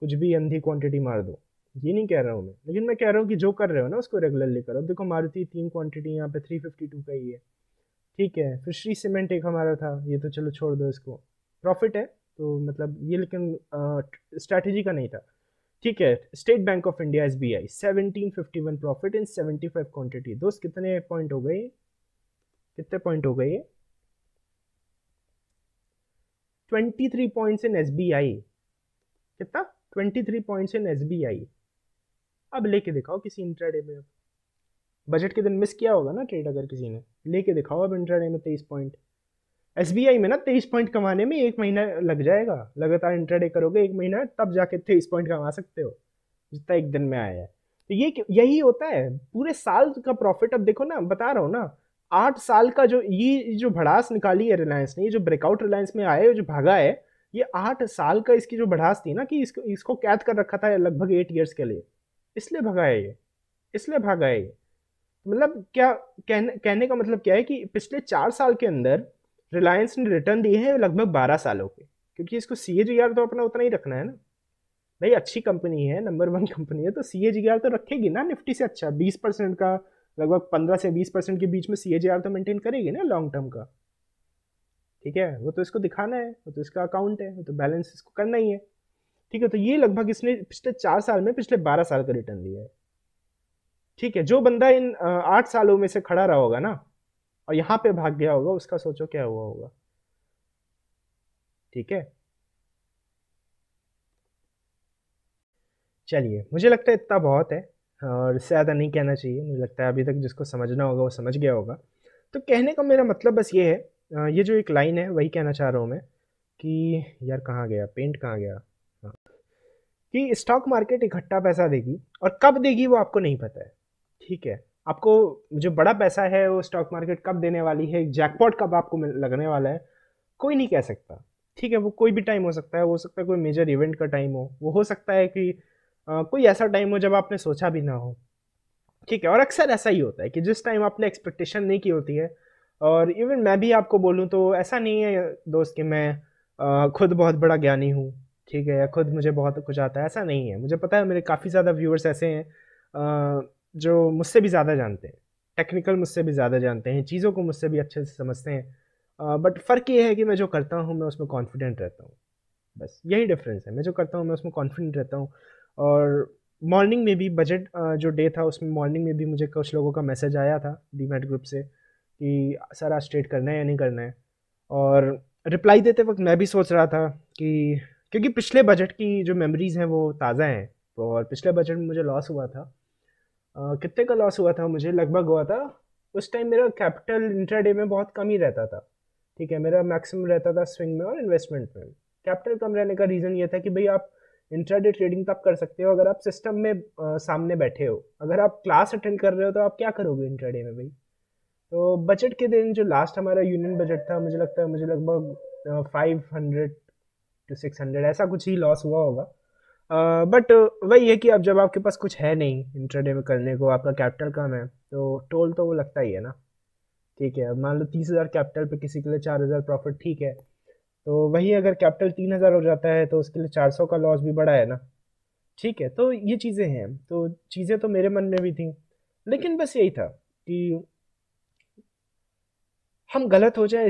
कुछ भी अंधी क्वांटिटी मार दो ये नहीं कह रहा हूँ मैं लेकिन मैं कह रहा हूँ कि जो कर रहे हो ना उसको रेगुलरली करो देखो मारुति तीन क्वांटिटी यहाँ पे थ्री फिफ्टी टू का ही है ठीक है फिर श्री सीमेंट एक हमारा था ये तो चलो छोड़ दो इसको प्रॉफिट है तो मतलब ये लेकिन स्ट्रैटेजी का नहीं था ठीक है State Bank of India S B I seventeen fifty one profit in seventy five quantity दोस्त कितने पॉइंट हो गए कितने पॉइंट हो गए twenty three points in S B I कितना twenty three points in S B I अब लेके दिखाओ किसी इंट्राडे में अब बजट के दिन मिस किया होगा ना ट्रेड अगर किसी ने लेके दिखाओ अब इंट्राडे में तेईस पॉइंट एस में ना तेईस पॉइंट कमाने में एक महीना लग जाएगा लगातार इंट्राडे करोगे एक महीना तब जाके तेईस पॉइंट कमा सकते हो जितना एक दिन में आया है तो ये यही होता है पूरे साल का प्रॉफिट अब देखो ना बता रहा हूँ ना आठ साल का जो ये जो भड़ास निकाली है रिलायंस ने ये जो ब्रेकआउट रिलायंस में आया है जो भागा है ये आठ साल का इसकी जो बढ़ास थी ना कि इसको इसको कैद कर रखा था लगभग एट ईयर्स के लिए इसलिए भगा है ये इसलिए भागा है ये मतलब क्या कहने कहने का मतलब क्या है कि पिछले चार साल के अंदर रिलायंस ने रिटर्न दिए हैं लगभग बारह सालों के क्योंकि इसको सी ए तो अपना उतना ही रखना है ना भाई अच्छी कंपनी है नंबर वन कंपनी है तो सी ए तो रखेगी ना निफ्टी से अच्छा बीस परसेंट का लगभग पंद्रह से बीस परसेंट के बीच में सी ए तो मेंटेन करेगी ना लॉन्ग टर्म का ठीक है वो तो इसको दिखाना है वो तो इसका अकाउंट है वो तो बैलेंस इसको करना ही है ठीक है तो ये लगभग इसने पिछले चार साल में पिछले बारह साल का रिटर्न दिया है ठीक है जो बंदा इन आठ सालों में से खड़ा रहा होगा ना और यहाँ पे भाग गया होगा उसका सोचो क्या हुआ होगा ठीक है चलिए मुझे लगता है इतना बहुत है और इससे ज़्यादा नहीं कहना चाहिए मुझे लगता है अभी तक जिसको समझना होगा वो समझ गया होगा तो कहने का मेरा मतलब बस ये है ये जो एक लाइन है वही कहना चाह रहा हूँ मैं कि यार कहाँ गया पेंट कहाँ गया हाँ। कि स्टॉक मार्केट इकट्ठा पैसा देगी और कब देगी वो आपको नहीं पता है ठीक है आपको जो बड़ा पैसा है वो स्टॉक मार्केट कब देने वाली है जैकपॉट कब आपको लगने वाला है कोई नहीं कह सकता ठीक है वो कोई भी टाइम हो सकता है हो सकता है कोई मेजर इवेंट का टाइम हो वो हो सकता है कि आ, कोई ऐसा टाइम हो जब आपने सोचा भी ना हो ठीक है और अक्सर ऐसा ही होता है कि जिस टाइम आपने एक्सपेक्टेशन नहीं की होती है और इवन मैं भी आपको बोलूँ तो ऐसा नहीं है दोस्त कि मैं खुद बहुत बड़ा ज्ञानी हूँ ठीक है या खुद मुझे बहुत कुछ आता है ऐसा नहीं है मुझे पता है मेरे काफ़ी ज़्यादा व्यूअर्स ऐसे हैं जो मुझसे भी ज़्यादा जानते हैं टेक्निकल मुझसे भी ज़्यादा जानते हैं चीज़ों को मुझसे भी अच्छे से समझते हैं बट फ़र्क ये है कि मैं जो करता हूँ मैं उसमें कॉन्फिडेंट रहता हूँ बस यही डिफरेंस है मैं जो करता हूँ मैं उसमें कॉन्फिडेंट रहता हूँ और मॉर्निंग में भी बजट जो डे था उसमें मॉर्निंग में भी मुझे कुछ लोगों का मैसेज आया था डीमेट ग्रुप से कि सर आज ट्रेड करना है या नहीं करना है और रिप्लाई देते वक्त मैं भी सोच रहा था कि क्योंकि पिछले बजट की जो मेमोरीज़ हैं वो ताज़ा हैं और पिछले बजट में मुझे लॉस हुआ था कितने का लॉस हुआ था मुझे लगभग हुआ था उस टाइम मेरा कैपिटल इंटरडे में बहुत कम ही रहता था ठीक है मेरा मैक्सिमम रहता था स्विंग में और इन्वेस्टमेंट में कैपिटल कम रहने का रीज़न ये था कि भाई आप इंट्राडे ट्रेडिंग तब कर सकते हो अगर आप सिस्टम में आ, सामने बैठे हो अगर आप क्लास अटेंड कर रहे हो तो आप क्या करोगे इंटरडे में भाई तो बजट के दिन जो लास्ट हमारा यूनियन बजट था मुझे लगता है मुझे लगभग five hundred to six hundred ऐसा कुछ ही लॉस हुआ होगा बट वही है कि अब जब आपके पास कुछ है नहीं इंटरडे में करने को आपका कैपिटल कम है तो टोल तो वो लगता ही है ना ठीक है मान लो तीस हज़ार कैपिटल पे किसी के लिए चार हज़ार प्रॉफिट ठीक है तो वही अगर कैपिटल तीन हज़ार हो जाता है तो उसके लिए चार सौ का लॉस भी बड़ा है ना ठीक है तो ये चीज़ें हैं तो चीज़ें तो मेरे मन में भी थी लेकिन बस यही था कि हम गलत हो जाए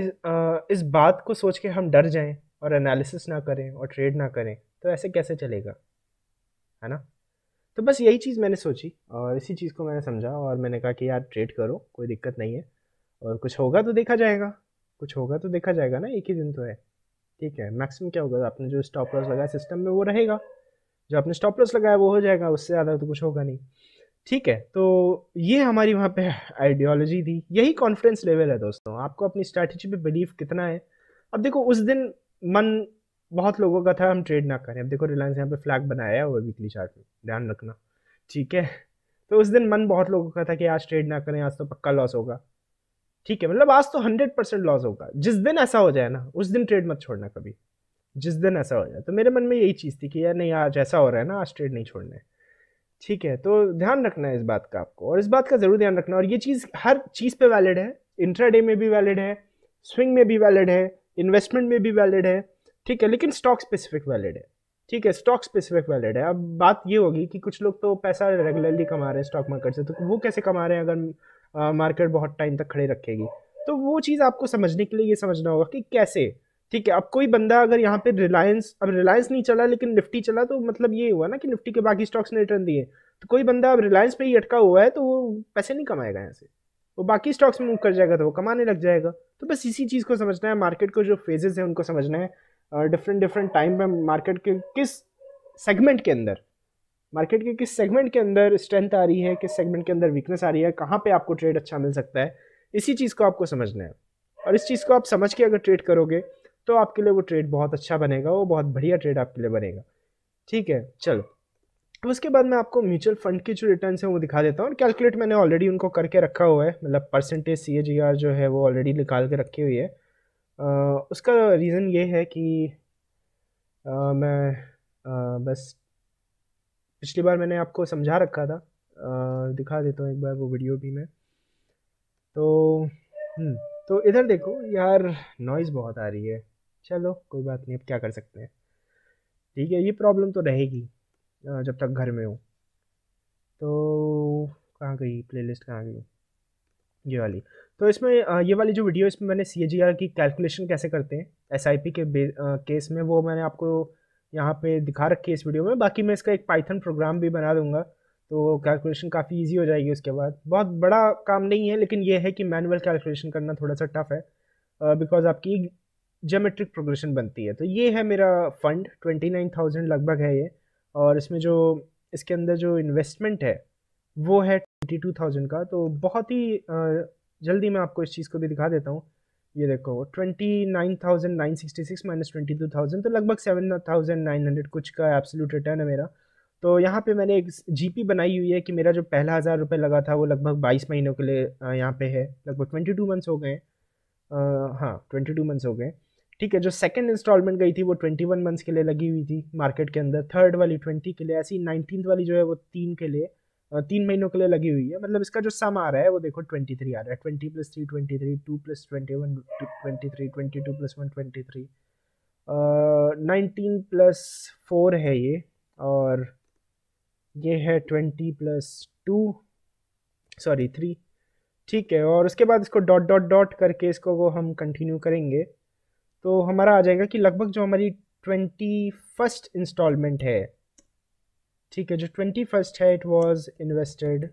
इस बात को सोच के हम डर जाएं और एनालिसिस ना करें और ट्रेड ना करें तो ऐसे कैसे चलेगा है ना तो बस यही चीज़ मैंने सोची और इसी चीज़ को मैंने समझा और मैंने कहा कि यार ट्रेड करो कोई दिक्कत नहीं है और कुछ होगा तो देखा जाएगा कुछ होगा तो देखा जाएगा ना एक ही दिन तो है ठीक है मैक्सिमम क्या होगा आपने जो स्टॉप लॉस लगाया सिस्टम में वो रहेगा जो आपने स्टॉप लॉस लगाया वो हो जाएगा उससे ज़्यादा तो कुछ होगा नहीं ठीक है तो ये हमारी वहाँ पे आइडियोलॉजी थी यही कॉन्फिडेंस लेवल है दोस्तों आपको अपनी स्ट्रैटेजी पे बिलीव कितना है अब देखो उस दिन मन बहुत लोगों का था हम ट्रेड ना करें अब देखो रिलायंस यहाँ पे फ्लैग बनाया है वो वीकली चार्ट में ध्यान रखना ठीक है तो उस दिन मन बहुत लोगों का था कि आज ट्रेड ना करें आज तो पक्का लॉस होगा ठीक है मतलब आज तो हंड्रेड परसेंट लॉस होगा जिस दिन ऐसा हो जाए ना उस दिन ट्रेड मत छोड़ना कभी जिस दिन ऐसा हो जाए तो मेरे मन में यही चीज़ थी कि यार नहीं आज ऐसा हो रहा है ना आज ट्रेड नहीं छोड़ना है ठीक है तो ध्यान रखना है इस बात का आपको और इस बात का ज़रूर ध्यान रखना और ये चीज़ हर चीज़ पे वैलिड है इंट्राडे में भी वैलिड है स्विंग में भी वैलिड है इन्वेस्टमेंट में भी वैलिड है ठीक है लेकिन स्टॉक स्पेसिफिक वैलिड है ठीक है स्टॉक स्पेसिफिक वैलिड है अब बात ये होगी कि कुछ लोग तो पैसा रेगुलरली कमा रहे हैं स्टॉक मार्केट से तो वो कैसे कमा रहे हैं अगर मार्केट बहुत टाइम तक खड़े रखेगी तो वो चीज़ आपको समझने के लिए ये समझना होगा कि कैसे ठीक है अब कोई बंदा अगर यहाँ पे रिलायंस अब रिलायंस नहीं चला लेकिन निफ्टी चला तो मतलब ये हुआ ना कि निफ्टी के बाकी स्टॉक्स ने रिटर्न दिए तो कोई बंदा अब रिलायंस पे ही अटका हुआ है तो वो पैसे नहीं कमाएगा यहाँ से वो बाकी स्टॉक्स में मूव कर जाएगा तो वो कमाने लग जाएगा तो बस इसी चीज़ को समझना है मार्केट को जो फेजेस हैं उनको समझना है डिफरेंट डिफरेंट टाइम में मार्केट के किस सेगमेंट के अंदर मार्केट के किस सेगमेंट के अंदर स्ट्रेंथ आ रही है किस सेगमेंट के अंदर वीकनेस आ रही है कहाँ पे आपको ट्रेड अच्छा मिल सकता है इसी चीज़ को आपको समझना है और इस चीज़ को आप समझ के अगर ट्रेड करोगे तो आपके लिए वो ट्रेड बहुत अच्छा बनेगा वो बहुत बढ़िया ट्रेड आपके लिए बनेगा ठीक है चलो उसके बाद मैं आपको म्यूचुअल फंड की जो रिटर्न है वो दिखा देता हूँ और कैलकुलेट मैंने ऑलरेडी उनको करके रखा हुआ है मतलब परसेंटेज सी जो है वो ऑलरेडी निकाल के रखी हुई है उसका रीज़न ये है कि मैं बस पिछली बार मैंने आपको समझा रखा था आ, दिखा देता हूँ एक बार वो वीडियो भी मैं तो हम्म, तो इधर देखो यार नॉइज़ बहुत आ रही है चलो कोई बात नहीं अब क्या कर सकते हैं ठीक है ये प्रॉब्लम तो रहेगी जब तक घर में हूँ तो कहाँ गई प्लेलिस्ट कहाँ गई ये वाली तो इसमें ये वाली जो वीडियो इसमें मैंने सी की कैलकुलेशन कैसे करते हैं एस के बे, केस में वो मैंने आपको यहाँ पे दिखा रखी है इस वीडियो में बाकी मैं इसका एक पाइथन प्रोग्राम भी बना दूंगा तो कैलकुलेशन काफ़ी इजी हो जाएगी उसके बाद बहुत बड़ा काम नहीं है लेकिन ये है कि मैनुअल कैलकुलेशन करना थोड़ा सा टफ है बिकॉज आपकी जोमेट्रिक प्रोग्रेशन बनती है तो ये है मेरा फ़ंड ट्वेंटी नाइन थाउजेंड लगभग है ये और इसमें जो इसके अंदर जो इन्वेस्टमेंट है वो है ट्वेंटी टू थाउजेंड का तो बहुत ही जल्दी मैं आपको इस चीज़ को भी दिखा देता हूँ ये देखो twenty nine thousand nine sixty six minus twenty two thousand तो लगभग सेवन थाउजेंड नाइन हंड्रेड कुछ का एब्सोल्यूट रिटर्न है मेरा तो यहाँ पे मैंने एक जीपी बनाई हुई है कि मेरा जो पहला हज़ार रुपये लगा था वो लगभग बाईस महीनों के लिए यहाँ पे है लगभग ट्वेंटी टू मंथ्स हो गए हाँ ट्वेंटी टू मंथ्स हो गए ठीक है जो सेकंड इंस्टॉलमेंट गई थी वो ट्वेंटी वन मंथ्स के लिए लगी हुई थी मार्केट के अंदर थर्ड वाली ट्वेंटी के लिए ऐसी नाइनटीन वाली जो है वो तीन के लिए तीन महीनों के लिए लगी हुई है मतलब इसका जो सम आ रहा है वो देखो ट्वेंटी थ्री आ रहा है twenty plus three twenty three two plus twenty one twenty three twenty two plus one twenty three nineteen plus four है ये और ये है twenty plus two sorry three ठीक है और उसके बाद इसको डॉट डॉट डॉट करके इसको वो हम कंटिन्यू करेंगे तो हमारा आ जाएगा कि लगभग जो हमारी ट्वेंटी फर्स्ट इंस्टॉलमेंट है ठीक है जो ट्वेंटी फर्स्ट है it was invested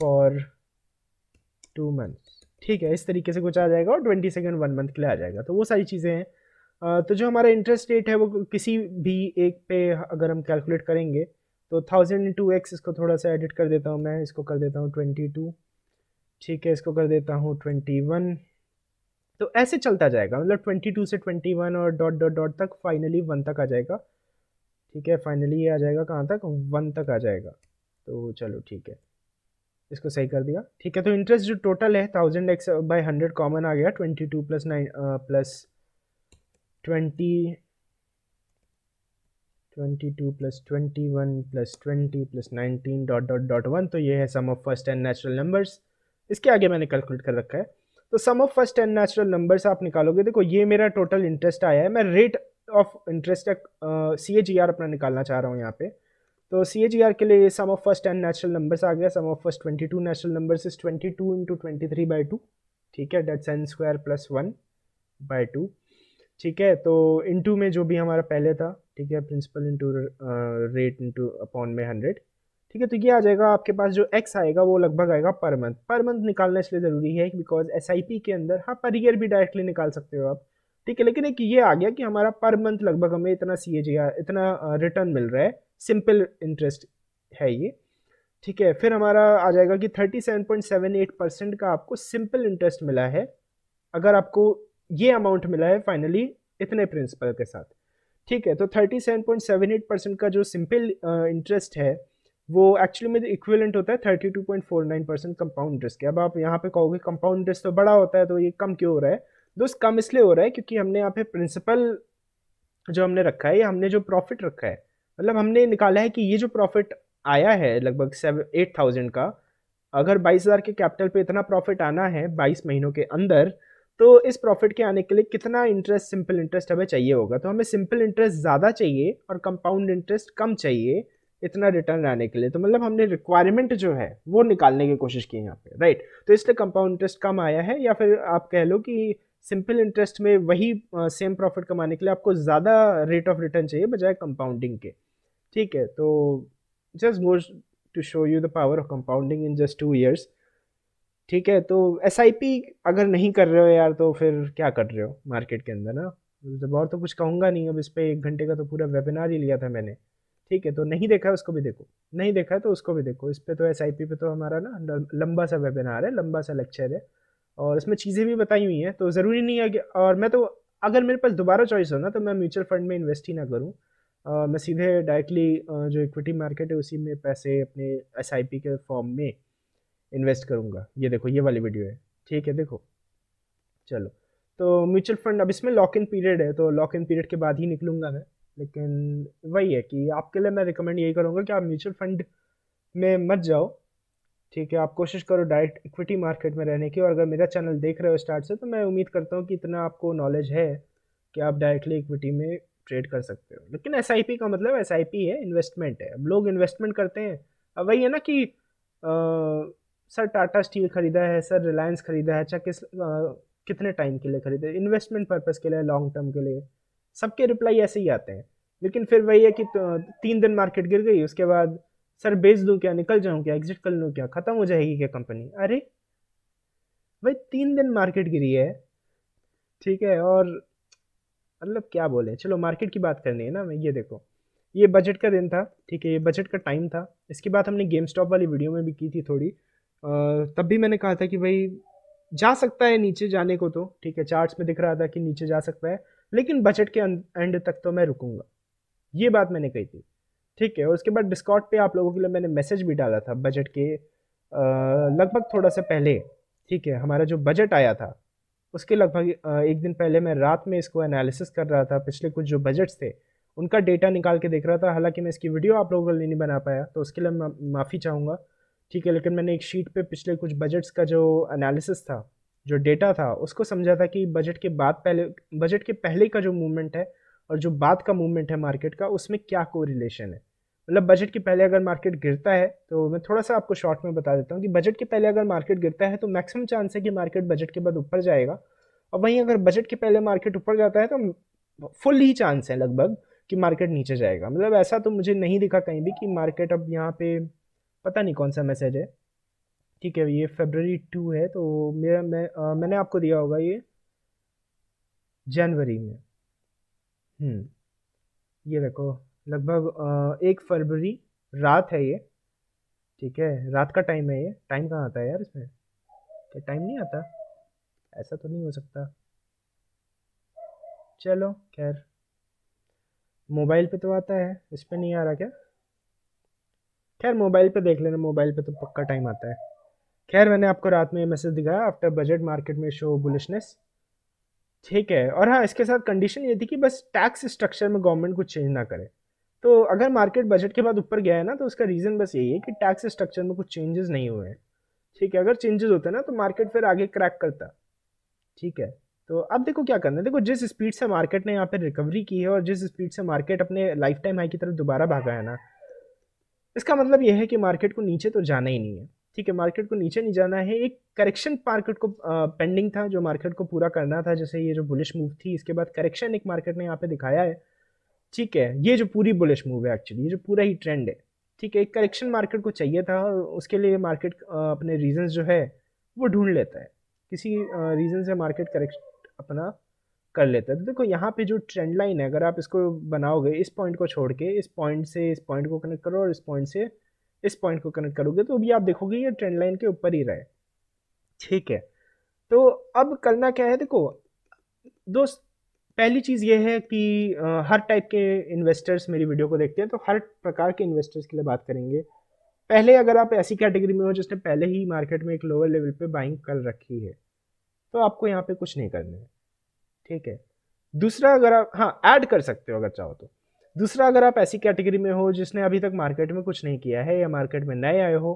for two month ठीक है इस तरीके से कुछ आ जाएगा और ट्वेंटी सेकेंड वन मंथ के लिए आ जाएगा तो वो सारी चीज़ें हैं तो जो हमारा इंटरेस्ट रेट है वो किसी भी एक पे अगर हम कैलकुलेट करेंगे तो थाउजेंड टू एक्स इसको थोड़ा सा एडिट कर देता हूँ मैं इसको कर देता हूँ ट्वेंटी टू ठीक है इसको कर देता हूँ ट्वेंटी वन तो ऐसे चलता जाएगा मतलब ट्वेंटी टू से ट्वेंटी वन और डॉट डॉट डॉट तक फाइनली वन तक आ जाएगा ठीक है फाइनली ये आ जाएगा कहाँ तक वन तक आ जाएगा तो चलो ठीक है इसको सही कर दिया ठीक है तो इंटरेस्ट जो टोटल है thousand x by hundred common आ गया twenty two plus nine plus twenty twenty two plus twenty one plus twenty plus nineteen dot dot dot one तो ये है sum of first n natural numbers इसके आगे मैंने calculate कर रखा है तो sum of first ten natural numbers आप निकालोगे देखो ये मेरा टोटल इंटरेस्ट आया है मैं रेट ऑफ इंटरेस्ट का सी एच अपना निकालना चाह रहा हूँ यहाँ पे तो सी एच के लिए sum of first ten natural numbers आ गया sum of first twenty two natural numbers is twenty two into twenty three by two ठीक है that n square plus one by two ठीक है तो इंटू में जो भी हमारा पहले था ठीक है principal into rate into upon में हंड्रेड ठीक है तो ये आ जाएगा आपके पास जो एक्स आएगा वो लगभग आएगा पर मंथ पर मंथ निकालना इसलिए ज़रूरी है बिकॉज एस के अंदर हाँ पर ईयर भी डायरेक्टली निकाल सकते हो आप ठीक है लेकिन एक ये आ गया कि हमारा पर मंथ लगभग हमें इतना सी इतना रिटर्न मिल रहा है सिंपल इंटरेस्ट है ये ठीक है फिर हमारा आ जाएगा कि 37.78 परसेंट का आपको सिंपल इंटरेस्ट मिला है अगर आपको ये अमाउंट मिला है फाइनली इतने प्रिंसिपल के साथ ठीक है तो 37.78 परसेंट का जो सिंपल इंटरेस्ट है वो एक्चुअली में इक्विलेंट होता है thirty two point four nine percent compound risk अब आप यहाँ पे कहोगे कंपाउंड रिस्क तो बड़ा होता है तो ये कम क्यों हो रहा है दोस्त तो कम इसलिए हो रहा है क्योंकि हमने यहाँ पे प्रिंसिपल जो हमने रखा है या हमने जो प्रॉफिट रखा है मतलब हमने निकाला है कि ये जो प्रॉफिट आया है लगभग सेवन एट थाउजेंड का अगर बाईस हज़ार के कैपिटल पे इतना प्रॉफिट आना है बाईस महीनों के अंदर तो इस प्रॉफिट के आने के लिए कितना इंटरेस्ट सिंपल इंटरेस्ट हमें चाहिए होगा तो हमें सिंपल इंटरेस्ट ज़्यादा चाहिए और कंपाउंड इंटरेस्ट कम चाहिए इतना रिटर्न आने के लिए तो मतलब हमने रिक्वायरमेंट जो है वो निकालने की कोशिश की यहाँ पे राइट तो इसलिए कंपाउंड इंटरेस्ट कम आया है या फिर आप कह लो कि सिंपल इंटरेस्ट में वही सेम प्रॉफिट कमाने के लिए आपको ज़्यादा रेट ऑफ रिटर्न चाहिए बजाय कंपाउंडिंग के ठीक है तो just goes to show you the power of compounding in just two years ठीक है तो एस अगर नहीं कर रहे हो यार तो फिर क्या कर रहे हो मार्केट के अंदर ना जब और तो कुछ कहूँगा नहीं अब इस पर एक घंटे का तो पूरा वेबिनार ही लिया था मैंने ठीक है तो नहीं देखा है उसको भी देखो नहीं देखा है तो उसको भी देखो इस पर तो एस पे तो हमारा ना लंबा सा वेबिनार है लंबा सा लेक्चर है और इसमें चीज़ें भी बताई हुई हैं तो ज़रूरी नहीं है कि और मैं तो अगर मेरे पास दोबारा चॉइस हो ना तो मैं म्यूचुअल फंड में इन्वेस्ट ही ना करूँ मैं सीधे डायरेक्टली जो इक्विटी मार्केट है उसी में पैसे अपने एस के फॉर्म में इन्वेस्ट करूँगा ये देखो ये वाली वीडियो है ठीक है देखो चलो तो म्यूचुअल फंड अब इसमें लॉक इन पीरियड है तो लॉक इन पीरियड के बाद ही निकलूंगा मैं लेकिन वही है कि आपके लिए मैं रिकमेंड यही करूँगा कि आप म्यूचुअल फंड में मत जाओ ठीक है आप कोशिश करो डायरेक्ट इक्विटी मार्केट में रहने की और अगर मेरा चैनल देख रहे हो स्टार्ट से तो मैं उम्मीद करता हूँ कि इतना आपको नॉलेज है कि आप डायरेक्टली इक्विटी में ट्रेड कर सकते हो लेकिन एस का मतलब एस है इन्वेस्टमेंट है अब लोग इन्वेस्टमेंट करते हैं अब वही है ना कि आ, सर टाटा स्टील खरीदा है सर रिलायंस खरीदा है अच्छा किस आ, कितने टाइम के लिए खरीदा है इन्वेस्टमेंट पर्पज़ के लिए लॉन्ग टर्म के लिए सबके रिप्लाई ऐसे ही आते हैं लेकिन फिर वही है कि तो, तीन दिन मार्केट गिर गई उसके बाद सर बेच दूँ क्या निकल जाऊँ क्या एग्जिट कर लूँ क्या ख़त्म हो जाएगी क्या कंपनी अरे भाई तीन दिन मार्केट गिरी है ठीक है और मतलब क्या बोले चलो मार्केट की बात करनी है ना मैं ये देखो ये बजट का दिन था ठीक है ये बजट का टाइम था इसकी बात हमने गेम स्टॉप वाली वीडियो में भी की थी थोड़ी तब भी मैंने कहा था कि भाई जा सकता है नीचे जाने को तो ठीक है चार्ट्स में दिख रहा था कि नीचे जा सकता है लेकिन बजट के एंड तक तो मैं रुकूंगा ये बात मैंने कही थी ठीक है और उसके बाद डिस्काउंट पे आप लोगों के लिए मैंने मैसेज भी डाला था बजट के लगभग थोड़ा सा पहले ठीक है हमारा जो बजट आया था उसके लगभग एक दिन पहले मैं रात में इसको एनालिसिस कर रहा था पिछले कुछ जो बजट्स थे उनका डेटा निकाल के देख रहा था हालांकि मैं इसकी वीडियो आप लोगों के लिए नहीं बना पाया तो उसके लिए माफ़ी चाहूँगा ठीक है लेकिन मैंने एक शीट पे पिछले कुछ बजट्स का जो एनालिसिस था जो डेटा था उसको समझा था कि बजट के बाद पहले बजट के पहले का जो मूवमेंट है और जो बाद का मूवमेंट है मार्केट का उसमें क्या को रिलेशन है मतलब बजट के पहले अगर मार्केट गिरता है तो मैं थोड़ा सा आपको शॉर्ट में बता देता हूँ कि बजट के पहले अगर मार्केट गिरता है तो मैक्सिमम चांस है कि मार्केट बजट के बाद ऊपर जाएगा और वहीं अगर बजट के पहले मार्केट ऊपर जाता है तो फुल ही चांस है लगभग कि मार्केट नीचे जाएगा मतलब ऐसा तो मुझे नहीं दिखा कहीं भी कि मार्केट अब यहाँ पे पता नहीं कौन सा मैसेज है ठीक है ये फेबररी टू है तो मेरा मैं आ, मैंने आपको दिया होगा ये जनवरी में हम्म, ये देखो लगभग एक फरवरी रात है ये ठीक है रात का टाइम है ये टाइम कहाँ आता है यार इसमें क्या टाइम नहीं आता ऐसा तो नहीं हो सकता चलो खैर मोबाइल पे तो आता है इस पर नहीं आ रहा क्या खैर मोबाइल पे देख लेना मोबाइल पे तो पक्का टाइम आता है खैर मैंने आपको रात में ये मैसेज दिखाया आफ्टर बजट मार्केट में शो बुलिशनेस ठीक है और हाँ इसके साथ कंडीशन ये थी कि बस टैक्स स्ट्रक्चर में गवर्नमेंट कुछ चेंज ना करे तो अगर मार्केट बजट के बाद ऊपर गया है ना तो उसका रीज़न बस यही है कि टैक्स स्ट्रक्चर में कुछ चेंजेस नहीं हुए हैं ठीक है अगर चेंजेस होते ना तो मार्केट फिर आगे क्रैक करता ठीक है तो अब देखो क्या करना है देखो जिस स्पीड से मार्केट ने यहाँ पर रिकवरी की है और जिस स्पीड से मार्केट अपने लाइफ टाइम हाई की तरफ दोबारा भागा है ना इसका मतलब यह है कि मार्केट को नीचे तो जाना ही नहीं है ठीक है मार्केट को नीचे नहीं जाना है एक करेक्शन मार्केट को पेंडिंग था जो मार्केट को पूरा करना था जैसे ये जो बुलिश मूव थी इसके बाद करेक्शन एक मार्केट ने यहाँ पे दिखाया है ठीक है ये जो पूरी बुलिश मूव है एक्चुअली ये जो पूरा ही ट्रेंड है ठीक है एक करेक्शन मार्केट को चाहिए था और उसके लिए मार्केट अपने रीजन जो है वो ढूंढ लेता है किसी रीज़न से मार्केट करेक्ट अपना कर लेता है तो देखो यहाँ पे जो ट्रेंड लाइन है अगर आप इसको बनाओगे इस पॉइंट को छोड़ के इस पॉइंट से इस पॉइंट को कनेक्ट करो और इस पॉइंट से इस पॉइंट को कनेक्ट करोगे तो भी आप देखोगे ये ट्रेंड लाइन के ऊपर ही रहे ठीक है तो अब करना क्या है देखो दोस्त पहली चीज़ ये है कि हर टाइप के इन्वेस्टर्स मेरी वीडियो को देखते हैं तो हर प्रकार के इन्वेस्टर्स के लिए बात करेंगे पहले अगर आप ऐसी कैटेगरी में हो जिसने पहले ही मार्केट में एक लोअर लेवल पे बाइंग कर रखी है तो आपको यहाँ पे कुछ नहीं करना है ठीक है दूसरा अगर आप हाँ ऐड कर सकते हो अगर चाहो तो दूसरा अगर आप ऐसी कैटेगरी में हो जिसने अभी तक मार्केट में कुछ नहीं किया है या मार्केट में नए आए हो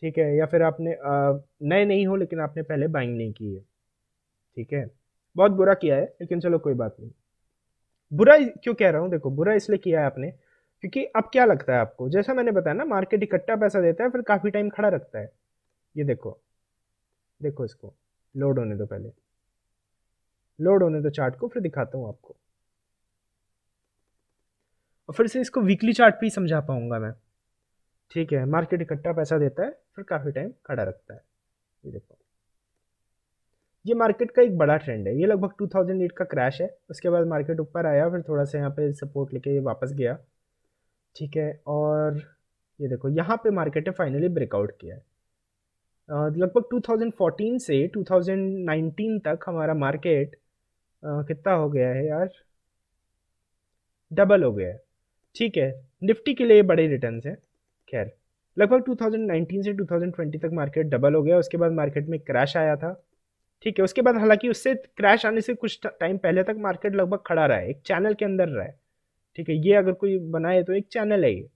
ठीक है या फिर आपने नए नहीं हो लेकिन आपने पहले बाइंग नहीं की है ठीक है बहुत बुरा किया है लेकिन चलो कोई बात नहीं बुरा क्यों कह रहा हूँ देखो बुरा इसलिए किया है आपने क्योंकि अब क्या लगता है आपको जैसा मैंने बताया ना मार्केट इकट्ठा पैसा देता है फिर काफ़ी टाइम खड़ा रखता है ये देखो देखो इसको लोड होने दो पहले लोड होने दो चार्ट को फिर दिखाता हूँ आपको और फिर से इसको वीकली चार्ट पे ही समझा पाऊंगा मैं ठीक है मार्केट इकट्ठा पैसा देता है फिर काफ़ी टाइम खड़ा रखता है ये देखो ये मार्केट का एक बड़ा ट्रेंड है ये लगभग 2008 का क्रैश है उसके बाद मार्केट ऊपर आया फिर थोड़ा सा यहाँ पे सपोर्ट लेके वापस गया ठीक है और ये देखो यहाँ पे मार्केट ने फाइनली ब्रेकआउट किया है लगभग 2014 से 2019 तक हमारा मार्केट कितना हो गया है यार डबल हो गया है ठीक है निफ्टी के लिए बड़े रिटर्न हैं खैर लगभग 2019 से 2020 तक मार्केट डबल हो गया उसके बाद मार्केट में क्रैश आया था ठीक है उसके बाद हालांकि उससे क्रैश आने से कुछ टाइम पहले तक मार्केट लगभग खड़ा रहा है एक चैनल के अंदर रहा है ठीक है ये अगर कोई बनाए तो एक चैनल है ये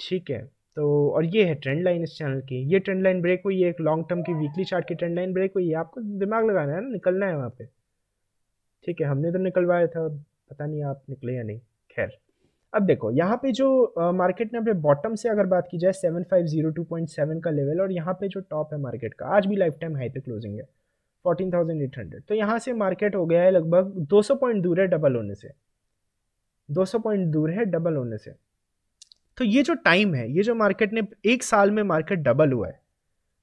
ठीक है तो और ये है ट्रेंड लाइन इस चैनल की ये ट्रेंड लाइन ब्रेक हुई है एक लॉन्ग टर्म की वीकली चार्ट की ट्रेंड लाइन ब्रेक हुई है आपको दिमाग लगाना है ना निकलना है वहाँ पे ठीक है हमने तो निकलवाया था पता नहीं आप निकले या नहीं खैर अब देखो यहाँ पे जो मार्केट ने अपने बॉटम से अगर बात की जाए seven five zero two point seven का लेवल और यहाँ पे जो टॉप है मार्केट का आज भी लाइफ टाइम हाई पे क्लोजिंग है फोर्टीन थाउजेंड एट हंड्रेड तो यहाँ से मार्केट हो गया है लगभग दो सौ पॉइंट दूर है डबल होने से दो सौ पॉइंट दूर है डबल होने से तो ये जो टाइम है ये जो मार्केट ने एक साल में मार्केट डबल हुआ है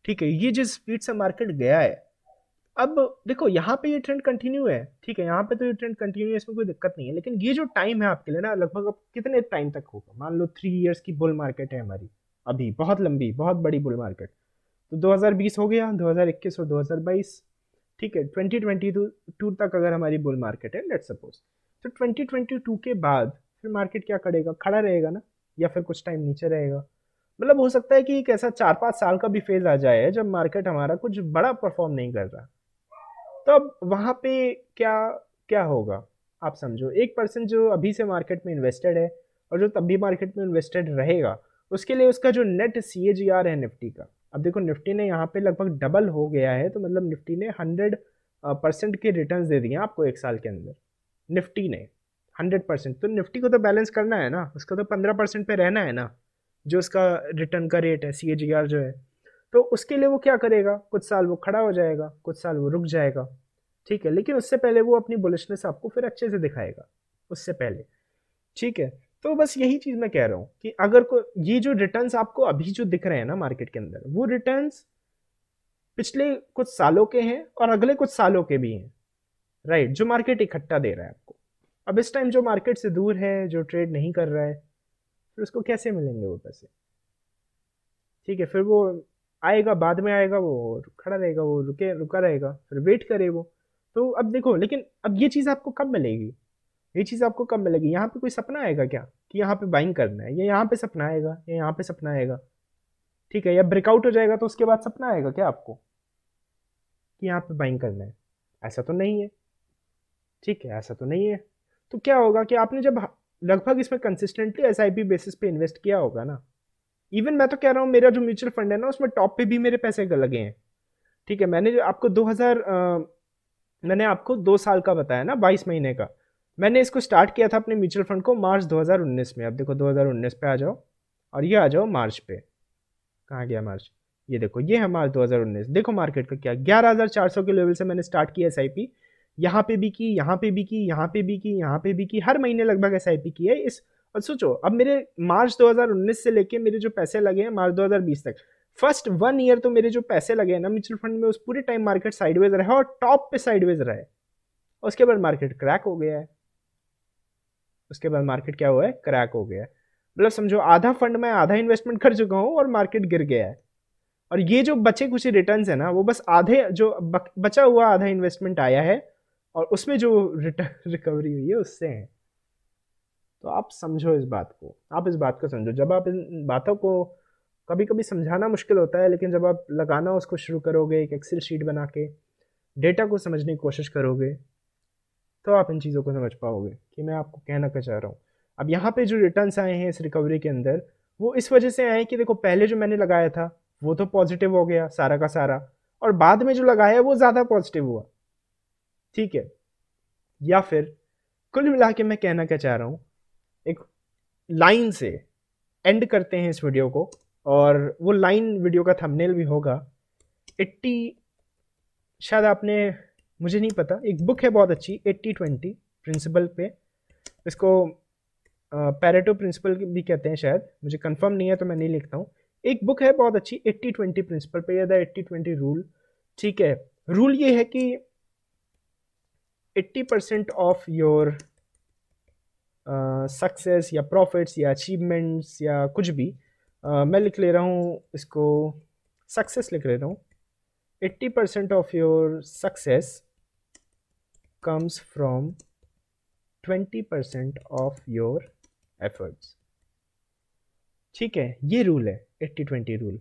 ठीक है ये जिस स्पीड से मार्केट गया है अब देखो यहाँ पे ये ट्रेंड कंटिन्यू है ठीक है यहाँ पे तो ये ट्रेंड कंटिन्यू है इसमें कोई दिक्कत नहीं है लेकिन ये जो टाइम है आपके लिए ना लगभग अब कितने टाइम तक होगा मान लो थ्री ईयर्स की बुल मार्केट है हमारी अभी बहुत लंबी बहुत बड़ी बुल मार्केट तो 2020 हो गया 2021 और 2022 ठीक है 2022 तक अगर हमारी बुल मार्केट है लेट सपोज तो 2022 के बाद फिर मार्केट क्या करेगा खड़ा रहेगा ना या फिर कुछ टाइम नीचे रहेगा मतलब हो सकता है कि एक ऐसा चार पाँच साल का भी फेज आ जाए जब मार्केट हमारा कुछ बड़ा परफॉर्म नहीं कर रहा तो अब वहाँ पे क्या क्या होगा आप समझो एक पर्सन जो अभी से मार्केट में इन्वेस्टेड है और जो तब भी मार्केट में इन्वेस्टेड रहेगा उसके लिए उसका जो net C A G R है निफ्टी का अब देखो निफ्टी ने यहाँ पे लगभग डबल हो गया है तो मतलब निफ्टी ने हंड्रेड परसेंट के रिटर्न दे दिए आपको एक साल के अंदर निफ्टी ने हंड्रेड परसेंट तो निफ्टी को तो बैलेंस करना है ना उसका तो पंद्रह परसेंट पर रहना है ना जो उसका रिटर्न का रेट है सी ए जी आर जो है तो उसके लिए वो क्या करेगा कुछ साल वो खड़ा हो जाएगा कुछ साल वो रुक जाएगा ठीक है लेकिन उससे पहले वो अपनी बुलिशनेस आपको फिर अच्छे से दिखाएगा उससे पहले ठीक है तो बस यही चीज़ मैं कह रहा हूँ कि अगर को ये जो रिटर्न आपको अभी जो दिख रहे हैं ना मार्केट के अंदर वो रिटर्न पिछले कुछ सालों के हैं और अगले कुछ सालों के भी हैं राइट जो मार्केट इकट्ठा दे रहा है आपको अब इस टाइम जो मार्केट से दूर है जो ट्रेड नहीं कर रहा है फिर उसको कैसे मिलेंगे वो पैसे ठीक है फिर वो आएगा बाद में आएगा वो और खड़ा रहेगा वो रुके रुका रहेगा फिर वेट करे वो तो अब देखो लेकिन अब ये चीज़ आपको कब मिलेगी ये चीज़ आपको कब मिलेगी यहाँ पे कोई सपना आएगा क्या कि यहाँ पे बाइंग करना है या यहाँ पे सपना आएगा या यहाँ पे सपना आएगा ठीक है या ब्रेकआउट हो जाएगा तो उसके बाद सपना आएगा क्या आपको कि यहाँ पे बाइंग करना है ऐसा तो नहीं है ठीक है ऐसा तो नहीं है तो क्या होगा कि आपने जब लगभग इसमें कंसिस्टेंटली एस बेसिस पे इन्वेस्ट किया होगा ना इवन मैं तो कह रहा हूँ मेरा जो म्यूचुअल फंड है ना उसमें टॉप पे भी मेरे पैसे लगे हैं ठीक है मैंने जो आपको 2000 हजार मैंने आपको दो साल का बताया ना बाईस महीने का मैंने इसको स्टार्ट किया था अपने म्यूचुअल फंड को मार्च 2019 में अब देखो 2019 पे आ जाओ और ये आ जाओ मार्च पे कहाँ गया मार्च ये देखो ये है मार्च 2019 देखो मार्केट का क्या ग्यारह के लेवल से मैंने स्टार्ट किया एस आई पी यहाँ पे भी की यहाँ पे भी की यहाँ पे भी की यहाँ पे भी की हर महीने लगभग एस आई पी की है इस और सोचो अब मेरे मार्च 2019 से लेके मेरे जो पैसे लगे हैं मार्च 2020 तक फर्स्ट वन ईयर तो मेरे जो पैसे लगे हैं ना म्यूचुअल फंड में उस पूरे टाइम मार्केट साइडवेज रहा और टॉप पे साइडवेज रहे उसके बाद मार्केट क्रैक हो गया है उसके बाद मार्केट क्या हुआ है क्रैक हो गया है मतलब समझो आधा फंड में आधा इन्वेस्टमेंट कर चुका हूँ और मार्केट गिर गया है और ये जो बचे कुछ रिटर्न है ना वो बस आधे जो बचा हुआ आधा इन्वेस्टमेंट आया है और उसमें जो रिटर्न रिकवरी हुई है उससे है तो आप समझो इस बात को आप इस बात को समझो जब आप इन बातों को कभी कभी समझाना मुश्किल होता है लेकिन जब आप लगाना उसको शुरू करोगे एक एक्सेल शीट बना के डेटा को समझने की कोशिश करोगे तो आप इन चीज़ों को समझ पाओगे कि मैं आपको कहना क्या चाह रहा हूँ अब यहाँ पे जो रिटर्न्स आए हैं इस रिकवरी के अंदर वो इस वजह से आए कि देखो पहले जो मैंने लगाया था वो तो पॉजिटिव हो गया सारा का सारा और बाद में जो लगाया वो ज़्यादा पॉजिटिव हुआ ठीक है या फिर कुल मिला के मैं कहना क्या चाह रहा हूँ एक लाइन से एंड करते हैं इस वीडियो को और वो लाइन वीडियो का थंबनेल भी होगा 80 शायद आपने मुझे नहीं पता एक बुक है बहुत अच्छी 80 ट्वेंटी प्रिंसिपल पे इसको पैरेटो प्रिंसिपल भी कहते हैं शायद मुझे कंफर्म नहीं है तो मैं नहीं लिखता हूँ एक बुक है बहुत अच्छी 80 ट्वेंटी प्रिंसिपल पे या द 80 ट्वेंटी रूल ठीक है रूल ये है कि 80 परसेंट ऑफ योर सक्सेस या प्रॉफिट्स या अचीवमेंट्स या कुछ भी uh, मैं लिख ले रहा हूँ इसको सक्सेस लिख ले रहा हूँ eighty percent of your success comes from twenty percent of your efforts ठीक है ये रूल है एट्टी ट्वेंटी रूल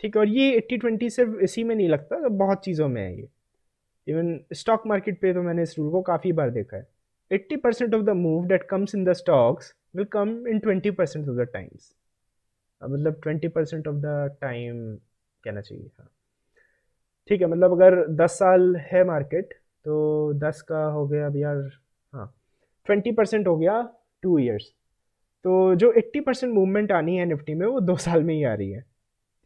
ठीक है और ये एट्टी ट्वेंटी सिर्फ इसी में नहीं लगता तो बहुत चीज़ों में है ये इवन स्टॉक मार्केट पे तो मैंने इस रूल को काफ़ी बार देखा है 80% of the move that comes in the stocks will come in 20% of the times मतलब 20% ऑफ द टाइम कहना चाहिए हाँ ठीक है मतलब अगर 10 साल है मार्केट तो 10 का हो गया अब यार हाँ 20% हो गया टू इयर्स तो जो 80% मूवमेंट आनी है निफ्टी में वो दो साल में ही आ रही है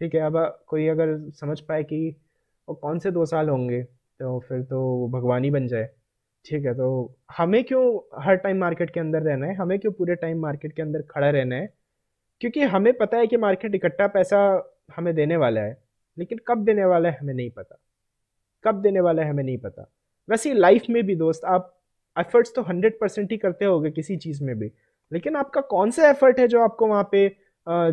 ठीक है अब कोई अगर समझ पाए कि वो कौन से दो साल होंगे तो फिर तो भगवान ही बन जाए ठीक है तो हमें क्यों हर टाइम मार्केट के अंदर रहना है हमें क्यों पूरे टाइम मार्केट के अंदर खड़ा रहना है क्योंकि हमें पता है कि मार्केट इकट्ठा पैसा हमें देने वाला है लेकिन कब देने वाला है हमें नहीं पता कब देने वाला है हमें नहीं पता वैसे लाइफ में भी दोस्त आप एफर्ट्स तो हंड्रेड परसेंट ही करते होगे किसी चीज़ में भी लेकिन आपका कौन सा एफर्ट है जो आपको वहाँ पे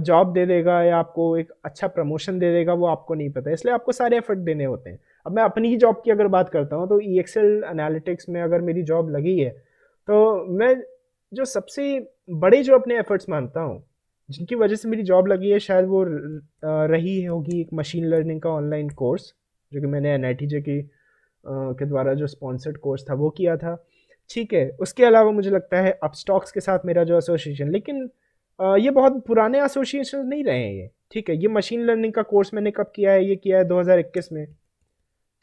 जॉब दे देगा या आपको एक अच्छा प्रमोशन दे देगा वो आपको नहीं पता इसलिए आपको सारे एफर्ट देने होते हैं अब मैं अपनी ही जॉब की अगर बात करता हूँ तो ई एक्सेल एनालिटिक्स में अगर मेरी जॉब लगी है तो मैं जो सबसे बड़े जो अपने एफर्ट्स मानता हूँ जिनकी वजह से मेरी जॉब लगी है शायद वो रही होगी एक मशीन लर्निंग का ऑनलाइन कोर्स जो कि मैंने एन आई टी जे की के द्वारा जो स्पॉन्सर्ड कोर्स था वो किया था ठीक है उसके अलावा मुझे लगता है अपस्टॉक्स के साथ मेरा जो एसोसिएशन लेकिन ये बहुत पुराने एसोसिएशन नहीं रहे हैं ये ठीक है ये मशीन लर्निंग का कोर्स मैंने कब किया है ये किया है 2021 में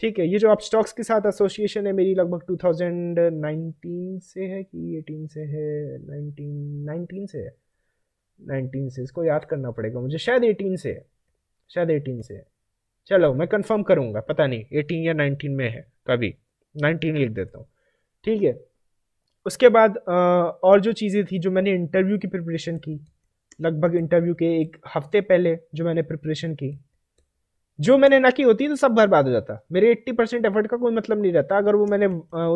ठीक है ये जो आप स्टॉक्स के साथ एसोसिएशन है मेरी लगभग 2019 से है कि 18 से है 19 19 से है 19 से इसको याद करना पड़ेगा मुझे शायद 18 से है शायद 18 से है चलो मैं कंफर्म करूँगा पता नहीं 18 या 19 में है कभी 19 लिख देता हूँ ठीक है उसके बाद और जो चीज़ें थी जो मैंने इंटरव्यू की प्रिपरेशन की लगभग इंटरव्यू के एक हफ्ते पहले जो मैंने प्रिपरेशन की जो मैंने ना की होती तो सब बर्बाद हो जाता मेरे एट्टी परसेंट एफर्ट का कोई मतलब नहीं रहता अगर वो मैंने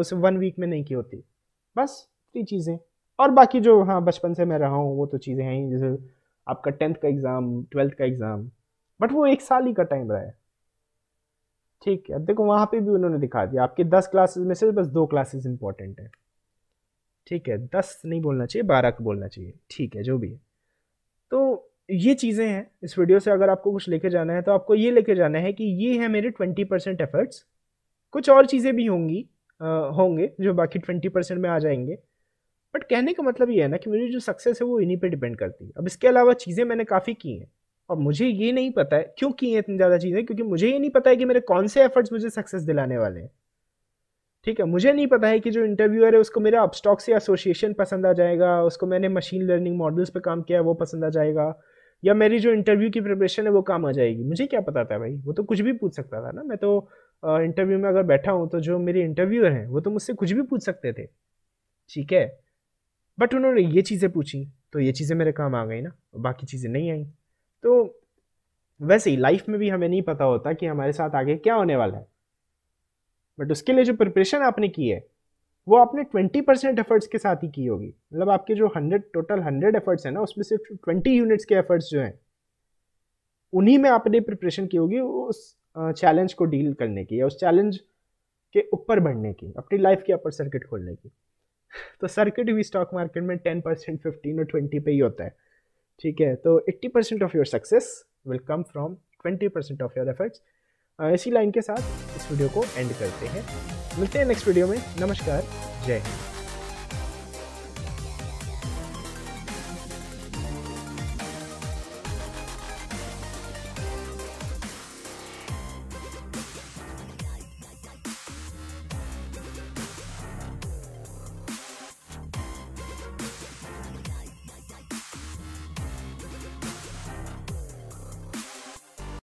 उस वन वीक में नहीं की होती बस ये चीज़ें और बाकी जो हाँ बचपन से मैं रहा हूँ वो तो चीज़ें हैं ही जैसे आपका टेंथ का एग्ज़ाम ट्वेल्थ का एग्ज़ाम बट वो एक साल ही का टाइम रहा है ठीक है देखो वहाँ पर भी उन्होंने दिखा दिया आपके दस क्लासेज में से बस दो क्लासेज इंपॉर्टेंट हैं ठीक है दस नहीं बोलना चाहिए बारह को बोलना चाहिए ठीक है जो भी है तो ये चीज़ें हैं इस वीडियो से अगर आपको कुछ लेके जाना है तो आपको ये लेके जाना है कि ये है मेरे ट्वेंटी परसेंट एफर्ट्स कुछ और चीज़ें भी होंगी आ, होंगे जो बाकी ट्वेंटी परसेंट में आ जाएंगे बट कहने का मतलब ये है ना कि मेरी जो सक्सेस है वो इन्हीं पे डिपेंड करती है अब इसके अलावा चीज़ें मैंने काफ़ी की हैं और मुझे ये नहीं पता है क्यों की हैं इतनी ज़्यादा चीज़ें क्योंकि मुझे ये नहीं पता है कि मेरे कौन से एफर्ट्स मुझे सक्सेस दिलाने वाले हैं ठीक है मुझे नहीं पता है कि जो इंटरव्यूअर है उसको मेरा अपस्टॉक से एसोसिएशन पसंद आ जाएगा उसको मैंने मशीन लर्निंग मॉडल्स पे काम किया है वो पसंद आ जाएगा या मेरी जो इंटरव्यू की प्रिपरेशन है वो काम आ जाएगी मुझे क्या पता था भाई वो तो कुछ भी पूछ सकता था ना मैं तो इंटरव्यू में अगर बैठा हूँ तो जो मेरे इंटरव्यूअर हैं वो तो मुझसे कुछ भी पूछ सकते थे ठीक है बट उन्होंने ये चीज़ें पूछी तो ये चीज़ें मेरे काम आ गई ना बाकी चीज़ें नहीं आई तो वैसे ही लाइफ में भी हमें नहीं पता होता कि हमारे साथ आगे क्या होने वाला है बट उसके लिए जो प्रिपरेशन आपने की है वो आपने 20 परसेंट एफर्ट्स के साथ ही की होगी मतलब आपके जो 100 टोटल 100 एफर्ट्स हैं ना उसमें सिर्फ 20 यूनिट्स के एफर्ट्स जो हैं उन्हीं में आपने प्रिपरेशन की होगी उस चैलेंज को डील करने की या उस चैलेंज के ऊपर बढ़ने की अपनी लाइफ के अपर सर्किट खोलने की तो सर्किट भी स्टॉक मार्केट में टेन परसेंट फिफ्टीन और ट्वेंटी पे ही होता है ठीक है तो eighty percent of your success will come from twenty percent of your efforts इसी लाइन के साथ इस वीडियो को एंड करते हैं मिलते हैं नेक्स्ट वीडियो में नमस्कार जय हिंद